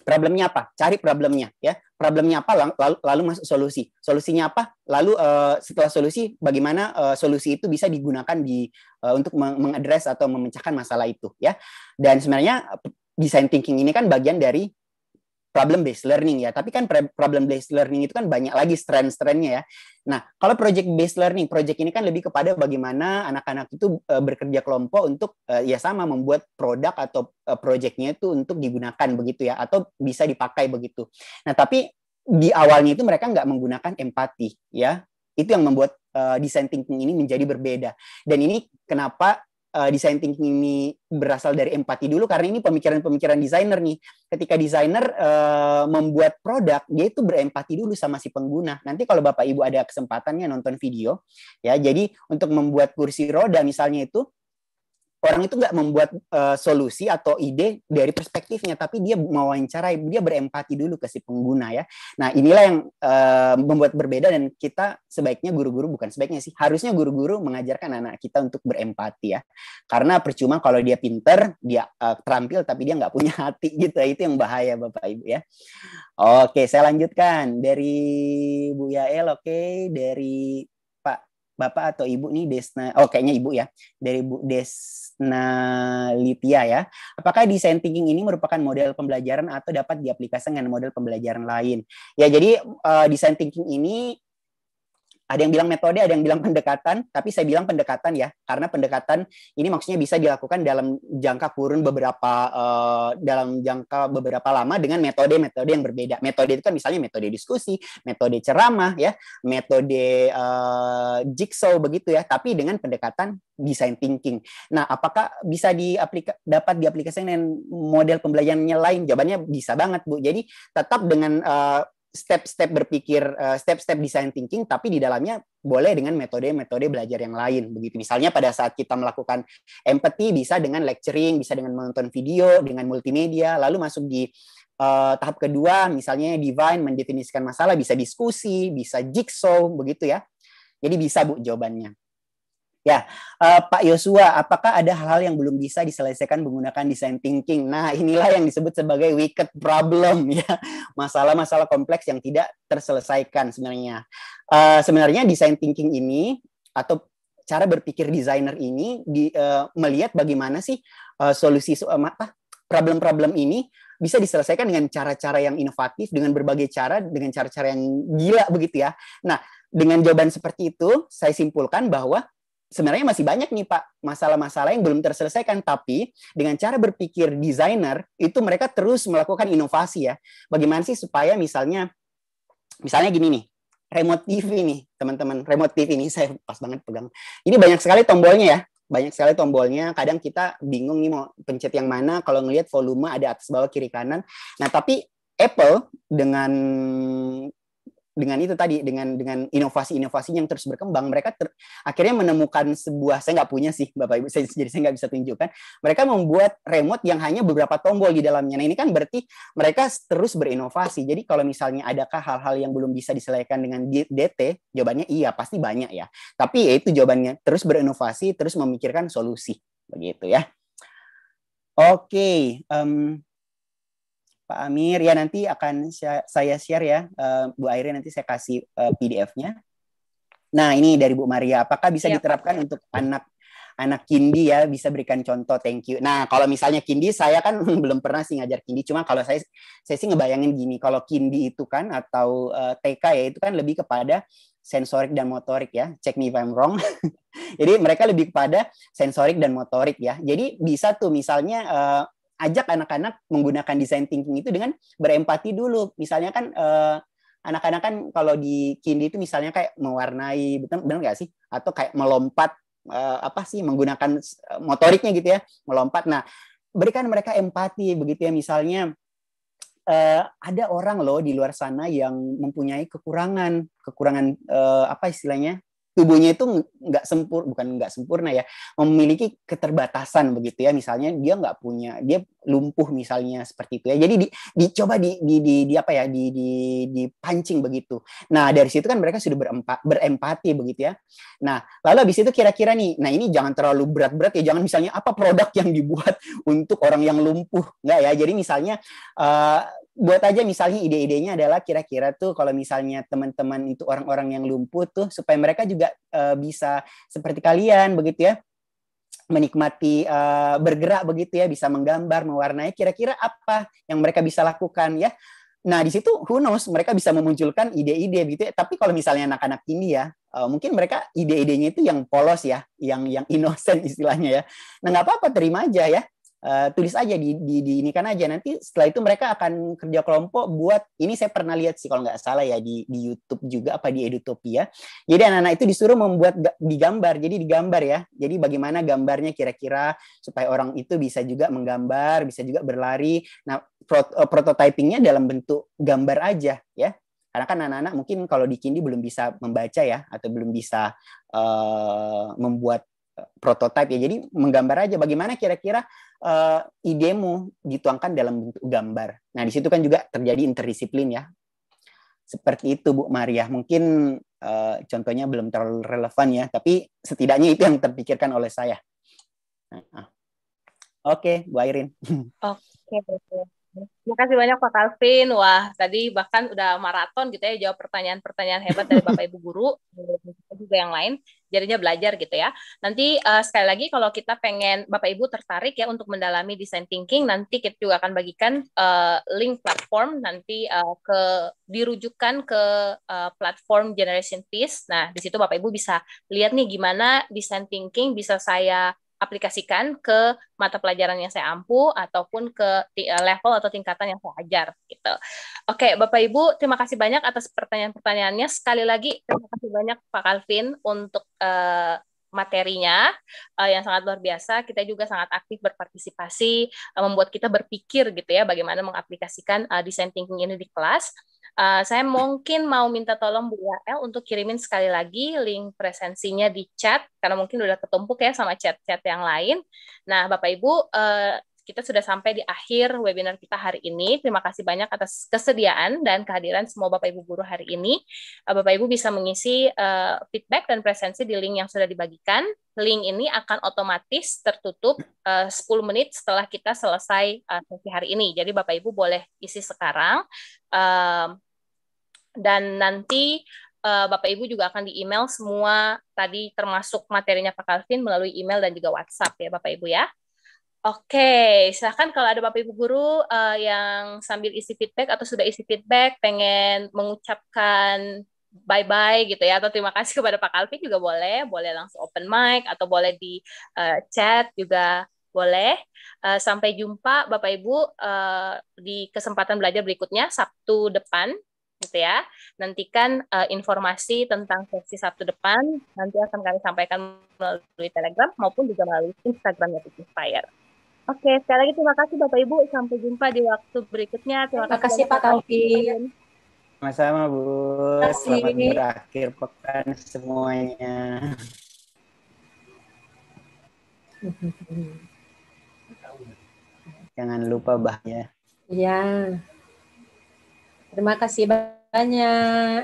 Problemnya apa? Cari problemnya ya. Problemnya apa? Lalu, lalu masuk solusi. Solusinya apa? Lalu uh, setelah solusi, bagaimana uh, solusi itu bisa digunakan di uh, untuk mengadres atau memecahkan masalah itu ya. Dan sebenarnya design thinking ini kan bagian dari problem based learning ya. Tapi kan problem based learning itu kan banyak lagi strand-strandnya ya. Nah, kalau project based learning, project ini kan lebih kepada bagaimana anak-anak itu e, bekerja kelompok untuk e, ya sama membuat produk atau e, projectnya itu untuk digunakan begitu ya atau bisa dipakai begitu. Nah, tapi di awalnya itu mereka nggak menggunakan empati ya. Itu yang membuat uh, design thinking ini menjadi berbeda. Dan ini kenapa uh, eh, design thinking ini berasal dari empati dulu karena ini pemikiran-pemikiran desainer nih. Ketika desainer uh, membuat produk, dia itu berempati dulu sama si pengguna. Nanti kalau Bapak Ibu ada kesempatannya nonton video ya. Jadi untuk membuat kursi roda misalnya itu orang itu nggak membuat uh, solusi atau ide dari perspektifnya, tapi dia mewawancarai, dia berempati dulu ke si pengguna ya. Nah inilah yang uh, membuat berbeda dan kita sebaiknya guru-guru bukan sebaiknya sih, harusnya guru-guru mengajarkan anak kita untuk berempati ya. Karena percuma kalau dia pinter, dia uh, terampil tapi dia nggak punya [laughs] hati gitu, itu yang bahaya bapak ibu ya. Oke, saya lanjutkan dari Bu Yael, oke dari Bapak atau Ibu nih Desna, oh kayaknya Ibu ya, dari Bu Desna Litia ya. Apakah design thinking ini merupakan model pembelajaran atau dapat diaplikasikan dengan model pembelajaran lain? Ya, jadi uh, eh, design thinking ini ada yang bilang metode, ada yang bilang pendekatan, tapi saya bilang pendekatan ya, karena pendekatan ini maksudnya bisa dilakukan dalam jangka kurun beberapa uh, dalam jangka beberapa lama dengan metode-metode yang berbeda. Metode itu kan misalnya metode diskusi, metode ceramah ya, metode uh, jigsaw begitu ya, tapi dengan pendekatan design thinking. Nah, apakah bisa diaplika dapat diaplikasikan dengan model pembelajarannya lain? Jawabannya bisa banget, Bu. Jadi tetap dengan uh, step-step berpikir eh, step-step design thinking tapi di dalamnya boleh dengan metode-metode belajar yang lain begitu misalnya pada saat kita melakukan empathy bisa dengan lecturing bisa dengan menonton video dengan multimedia lalu masuk di uh, tahap kedua misalnya divine mendefinisikan masalah bisa diskusi bisa jigsaw begitu ya jadi bisa bu jawabannya Ya, uh, Pak Yosua, apakah ada hal-hal yang belum bisa diselesaikan menggunakan design thinking? Nah, inilah yang disebut sebagai wicked problem ya, masalah-masalah kompleks yang tidak terselesaikan sebenarnya. Uh, sebenarnya design thinking ini atau cara berpikir desainer ini di, uh, melihat bagaimana sih uh, solusi uh, apa problem-problem ini bisa diselesaikan dengan cara-cara yang inovatif, dengan berbagai cara, dengan cara-cara yang gila begitu ya. Nah, dengan jawaban seperti itu, saya simpulkan bahwa sebenarnya masih banyak nih Pak masalah-masalah yang belum terselesaikan tapi dengan cara berpikir desainer itu mereka terus melakukan inovasi ya. Bagaimana sih supaya misalnya misalnya gini nih, remote TV nih, teman-teman. Remote TV ini [laughs] saya pas banget pegang. Ini banyak sekali tombolnya ya. Banyak sekali tombolnya. Kadang kita bingung nih mau pencet yang mana kalau ngelihat volume ada atas bawah kiri kanan. Nah, tapi Apple dengan dengan itu tadi dengan dengan inovasi-inovasi yang terus berkembang mereka ter, akhirnya menemukan sebuah saya nggak punya sih bapak ibu saya, jadi saya nggak bisa tunjukkan mereka membuat remote yang hanya beberapa tombol di dalamnya nah ini kan berarti mereka terus berinovasi jadi kalau misalnya adakah hal-hal yang belum bisa diselesaikan dengan DT jawabannya iya pasti banyak ya tapi ya itu jawabannya terus berinovasi terus memikirkan solusi begitu ya oke okay, um, Pak Amir ya nanti akan saya share ya eh, Bu Airi nanti saya kasih eh, PDF-nya. Nah ini dari Bu Maria, apakah bisa ya, diterapkan Pak. untuk anak anak kindi ya bisa berikan contoh thank you. Nah kalau misalnya kindi saya kan [laughs] belum pernah sih ngajar kindi, cuma kalau saya saya sih ngebayangin gini kalau kindi itu kan atau uh, eh, TK ya itu kan lebih kepada sensorik dan motorik ya. Check me if I'm wrong. [laughs] Jadi mereka lebih kepada sensorik dan motorik ya. Jadi bisa tuh misalnya uh, ajak anak-anak menggunakan design thinking itu dengan berempati dulu. Misalnya kan anak eh, anak-anak kan kalau di kindi itu misalnya kayak mewarnai, benar benar nggak sih? Atau kayak melompat eh, apa sih menggunakan eh, motoriknya gitu ya, melompat. Nah, berikan mereka empati begitu ya misalnya Uh, ada orang loh di luar sana yang mempunyai kekurangan, kekurangan uh, apa istilahnya, tubuhnya itu nggak sempur bukan nggak sempurna ya memiliki keterbatasan begitu ya misalnya dia nggak punya dia lumpuh misalnya seperti itu ya jadi dicoba di, di, di, di apa ya di, di dipancing begitu nah dari situ kan mereka sudah berempat berempati begitu ya nah lalu habis itu kira-kira nih nah ini jangan terlalu berat-berat ya jangan misalnya apa produk yang dibuat [laughs] untuk orang yang lumpuh nggak ya jadi misalnya uh, buat aja misalnya ide-idenya adalah kira-kira tuh kalau misalnya teman-teman itu orang-orang yang lumpuh tuh supaya mereka juga uh, bisa seperti kalian begitu ya menikmati uh, bergerak begitu ya bisa menggambar mewarnai kira-kira apa yang mereka bisa lakukan ya nah di situ who knows mereka bisa memunculkan ide-ide gitu ya. tapi kalau misalnya anak-anak ini ya uh, mungkin mereka ide-idenya itu yang polos ya yang yang [laughs] innocent istilahnya ya nah nggak apa-apa terima aja ya Eh, tulis aja di, di, di ini kan aja nanti setelah itu mereka akan kerja kelompok buat ini saya pernah lihat sih kalau nggak salah ya di, di YouTube juga apa di Edutopia jadi anak-anak itu disuruh membuat digambar jadi digambar ya jadi bagaimana gambarnya kira-kira supaya orang itu bisa juga menggambar bisa juga berlari nah prot, eh, prototypingnya dalam bentuk gambar aja ya karena kan anak-anak mungkin kalau di Kindi belum bisa membaca ya atau belum bisa uh, membuat prototipe ya. Jadi menggambar aja bagaimana kira-kira uh, idemu dituangkan dalam bentuk gambar. Nah, di situ kan juga terjadi interdisiplin ya. Seperti itu Bu Maria. Mungkin uh, contohnya belum terlalu relevan ya, tapi setidaknya itu yang terpikirkan oleh saya. Nah, ah. Oke, okay, Bu Airin. [laughs] Oke. Okay. Terima kasih banyak Pak Calvin. Wah, tadi bahkan udah maraton gitu ya jawab pertanyaan-pertanyaan hebat dari Bapak Ibu guru dan juga yang lain. Jadinya belajar gitu ya. Nanti uh, sekali lagi kalau kita pengen Bapak Ibu tertarik ya untuk mendalami design thinking, nanti kita juga akan bagikan uh, link platform nanti uh, ke dirujukan ke uh, platform Generation Peace. Nah, di situ Bapak Ibu bisa lihat nih gimana design thinking bisa saya aplikasikan ke mata pelajaran yang saya ampu ataupun ke eh, level atau tingkatan yang saya ajar gitu. Oke, Bapak Ibu, terima kasih banyak atas pertanyaan-pertanyaannya. Sekali lagi terima kasih banyak Pak Calvin untuk uh, materinya uh, yang sangat luar biasa. Kita juga sangat aktif berpartisipasi, uh, membuat kita berpikir gitu ya bagaimana mengaplikasikan uh, design thinking ini di kelas. Eh, saya mungkin mau minta tolong Bu Yael untuk kirimin sekali lagi link presensinya di chat karena mungkin udah ketumpuk ya sama chat-chat yang lain. Nah, Bapak Ibu, uh, kita sudah sampai di akhir webinar kita hari ini. Terima kasih banyak atas kesediaan dan kehadiran semua Bapak Ibu guru hari ini. Uh, Bapak Ibu bisa mengisi uh, feedback dan presensi di link yang sudah dibagikan. Link ini akan otomatis tertutup uh, 10 menit setelah kita selesai uh, sesi hari ini. Jadi Bapak Ibu boleh isi sekarang. Uh, dan nanti uh, Bapak Ibu juga akan di email semua tadi termasuk materinya Pak Calvin melalui email dan juga WhatsApp ya Bapak Ibu ya. Oke, silahkan kalau ada Bapak Ibu guru uh, yang sambil isi feedback atau sudah isi feedback pengen mengucapkan bye-bye gitu ya atau terima kasih [laughs] kepada Pak Calvin juga boleh, boleh langsung open mic atau boleh di uh, chat juga boleh. Uh, sampai jumpa Bapak Ibu uh, di kesempatan belajar berikutnya Sabtu depan gitu ya. Nantikan uh, informasi tentang sesi Sabtu depan nanti akan kami sampaikan melalui Telegram maupun juga melalui Instagramnya Titi Fire. Oke, sekali lagi terima kasih Bapak Ibu. Sampai jumpa di waktu berikutnya. Terima, terima kasih, Pak Taufik. Sama-sama Bu. Selamat berakhir pekan semuanya. [laughs] Jangan lupa bahnya. Iya. Terima kasih banyak.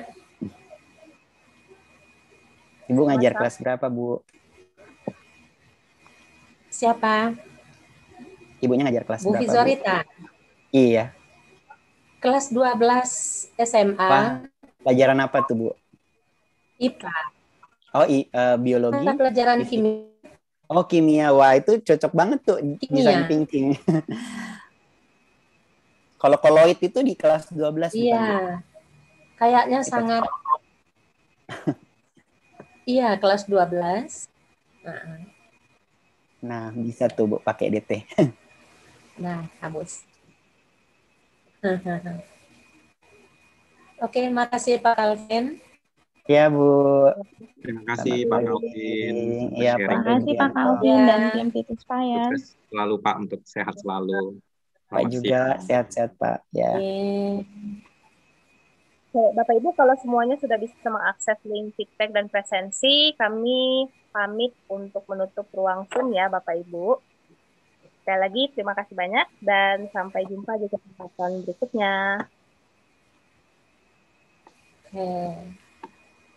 Ibu ngajar Masa. kelas berapa, Bu? Siapa? Ibunya ngajar kelas Bu berapa? Bu Fizorita. Iya. Kelas 12 SMA. Pelajaran apa tuh, Bu? IPA. Oh, i, uh, biologi. Mata pelajaran kimia. Oh, kimia. Wah, itu cocok banget tuh kimia. design thinking. [laughs] Kalau koloid itu di kelas 12 Iya. Kayaknya di sangat [laughs] Iya, kelas 12. Nah. Nah, bisa tuh Bu pakai DT. [laughs] nah, habis [laughs] Oke, makasih Pak Calvin. Ya Bu. Terima kasih Pak Calvin. Ya, terima kasih Pak Calvin dan tim Titus Payas. Selalu Pak untuk sehat selalu. Pak juga sehat-sehat Pak ya. Oke, Bapak Ibu kalau semuanya sudah bisa mengakses link feedback dan presensi, kami pamit untuk menutup ruang Zoom ya Bapak Ibu. Sekali lagi terima kasih banyak dan sampai jumpa di kesempatan berikutnya. Oke.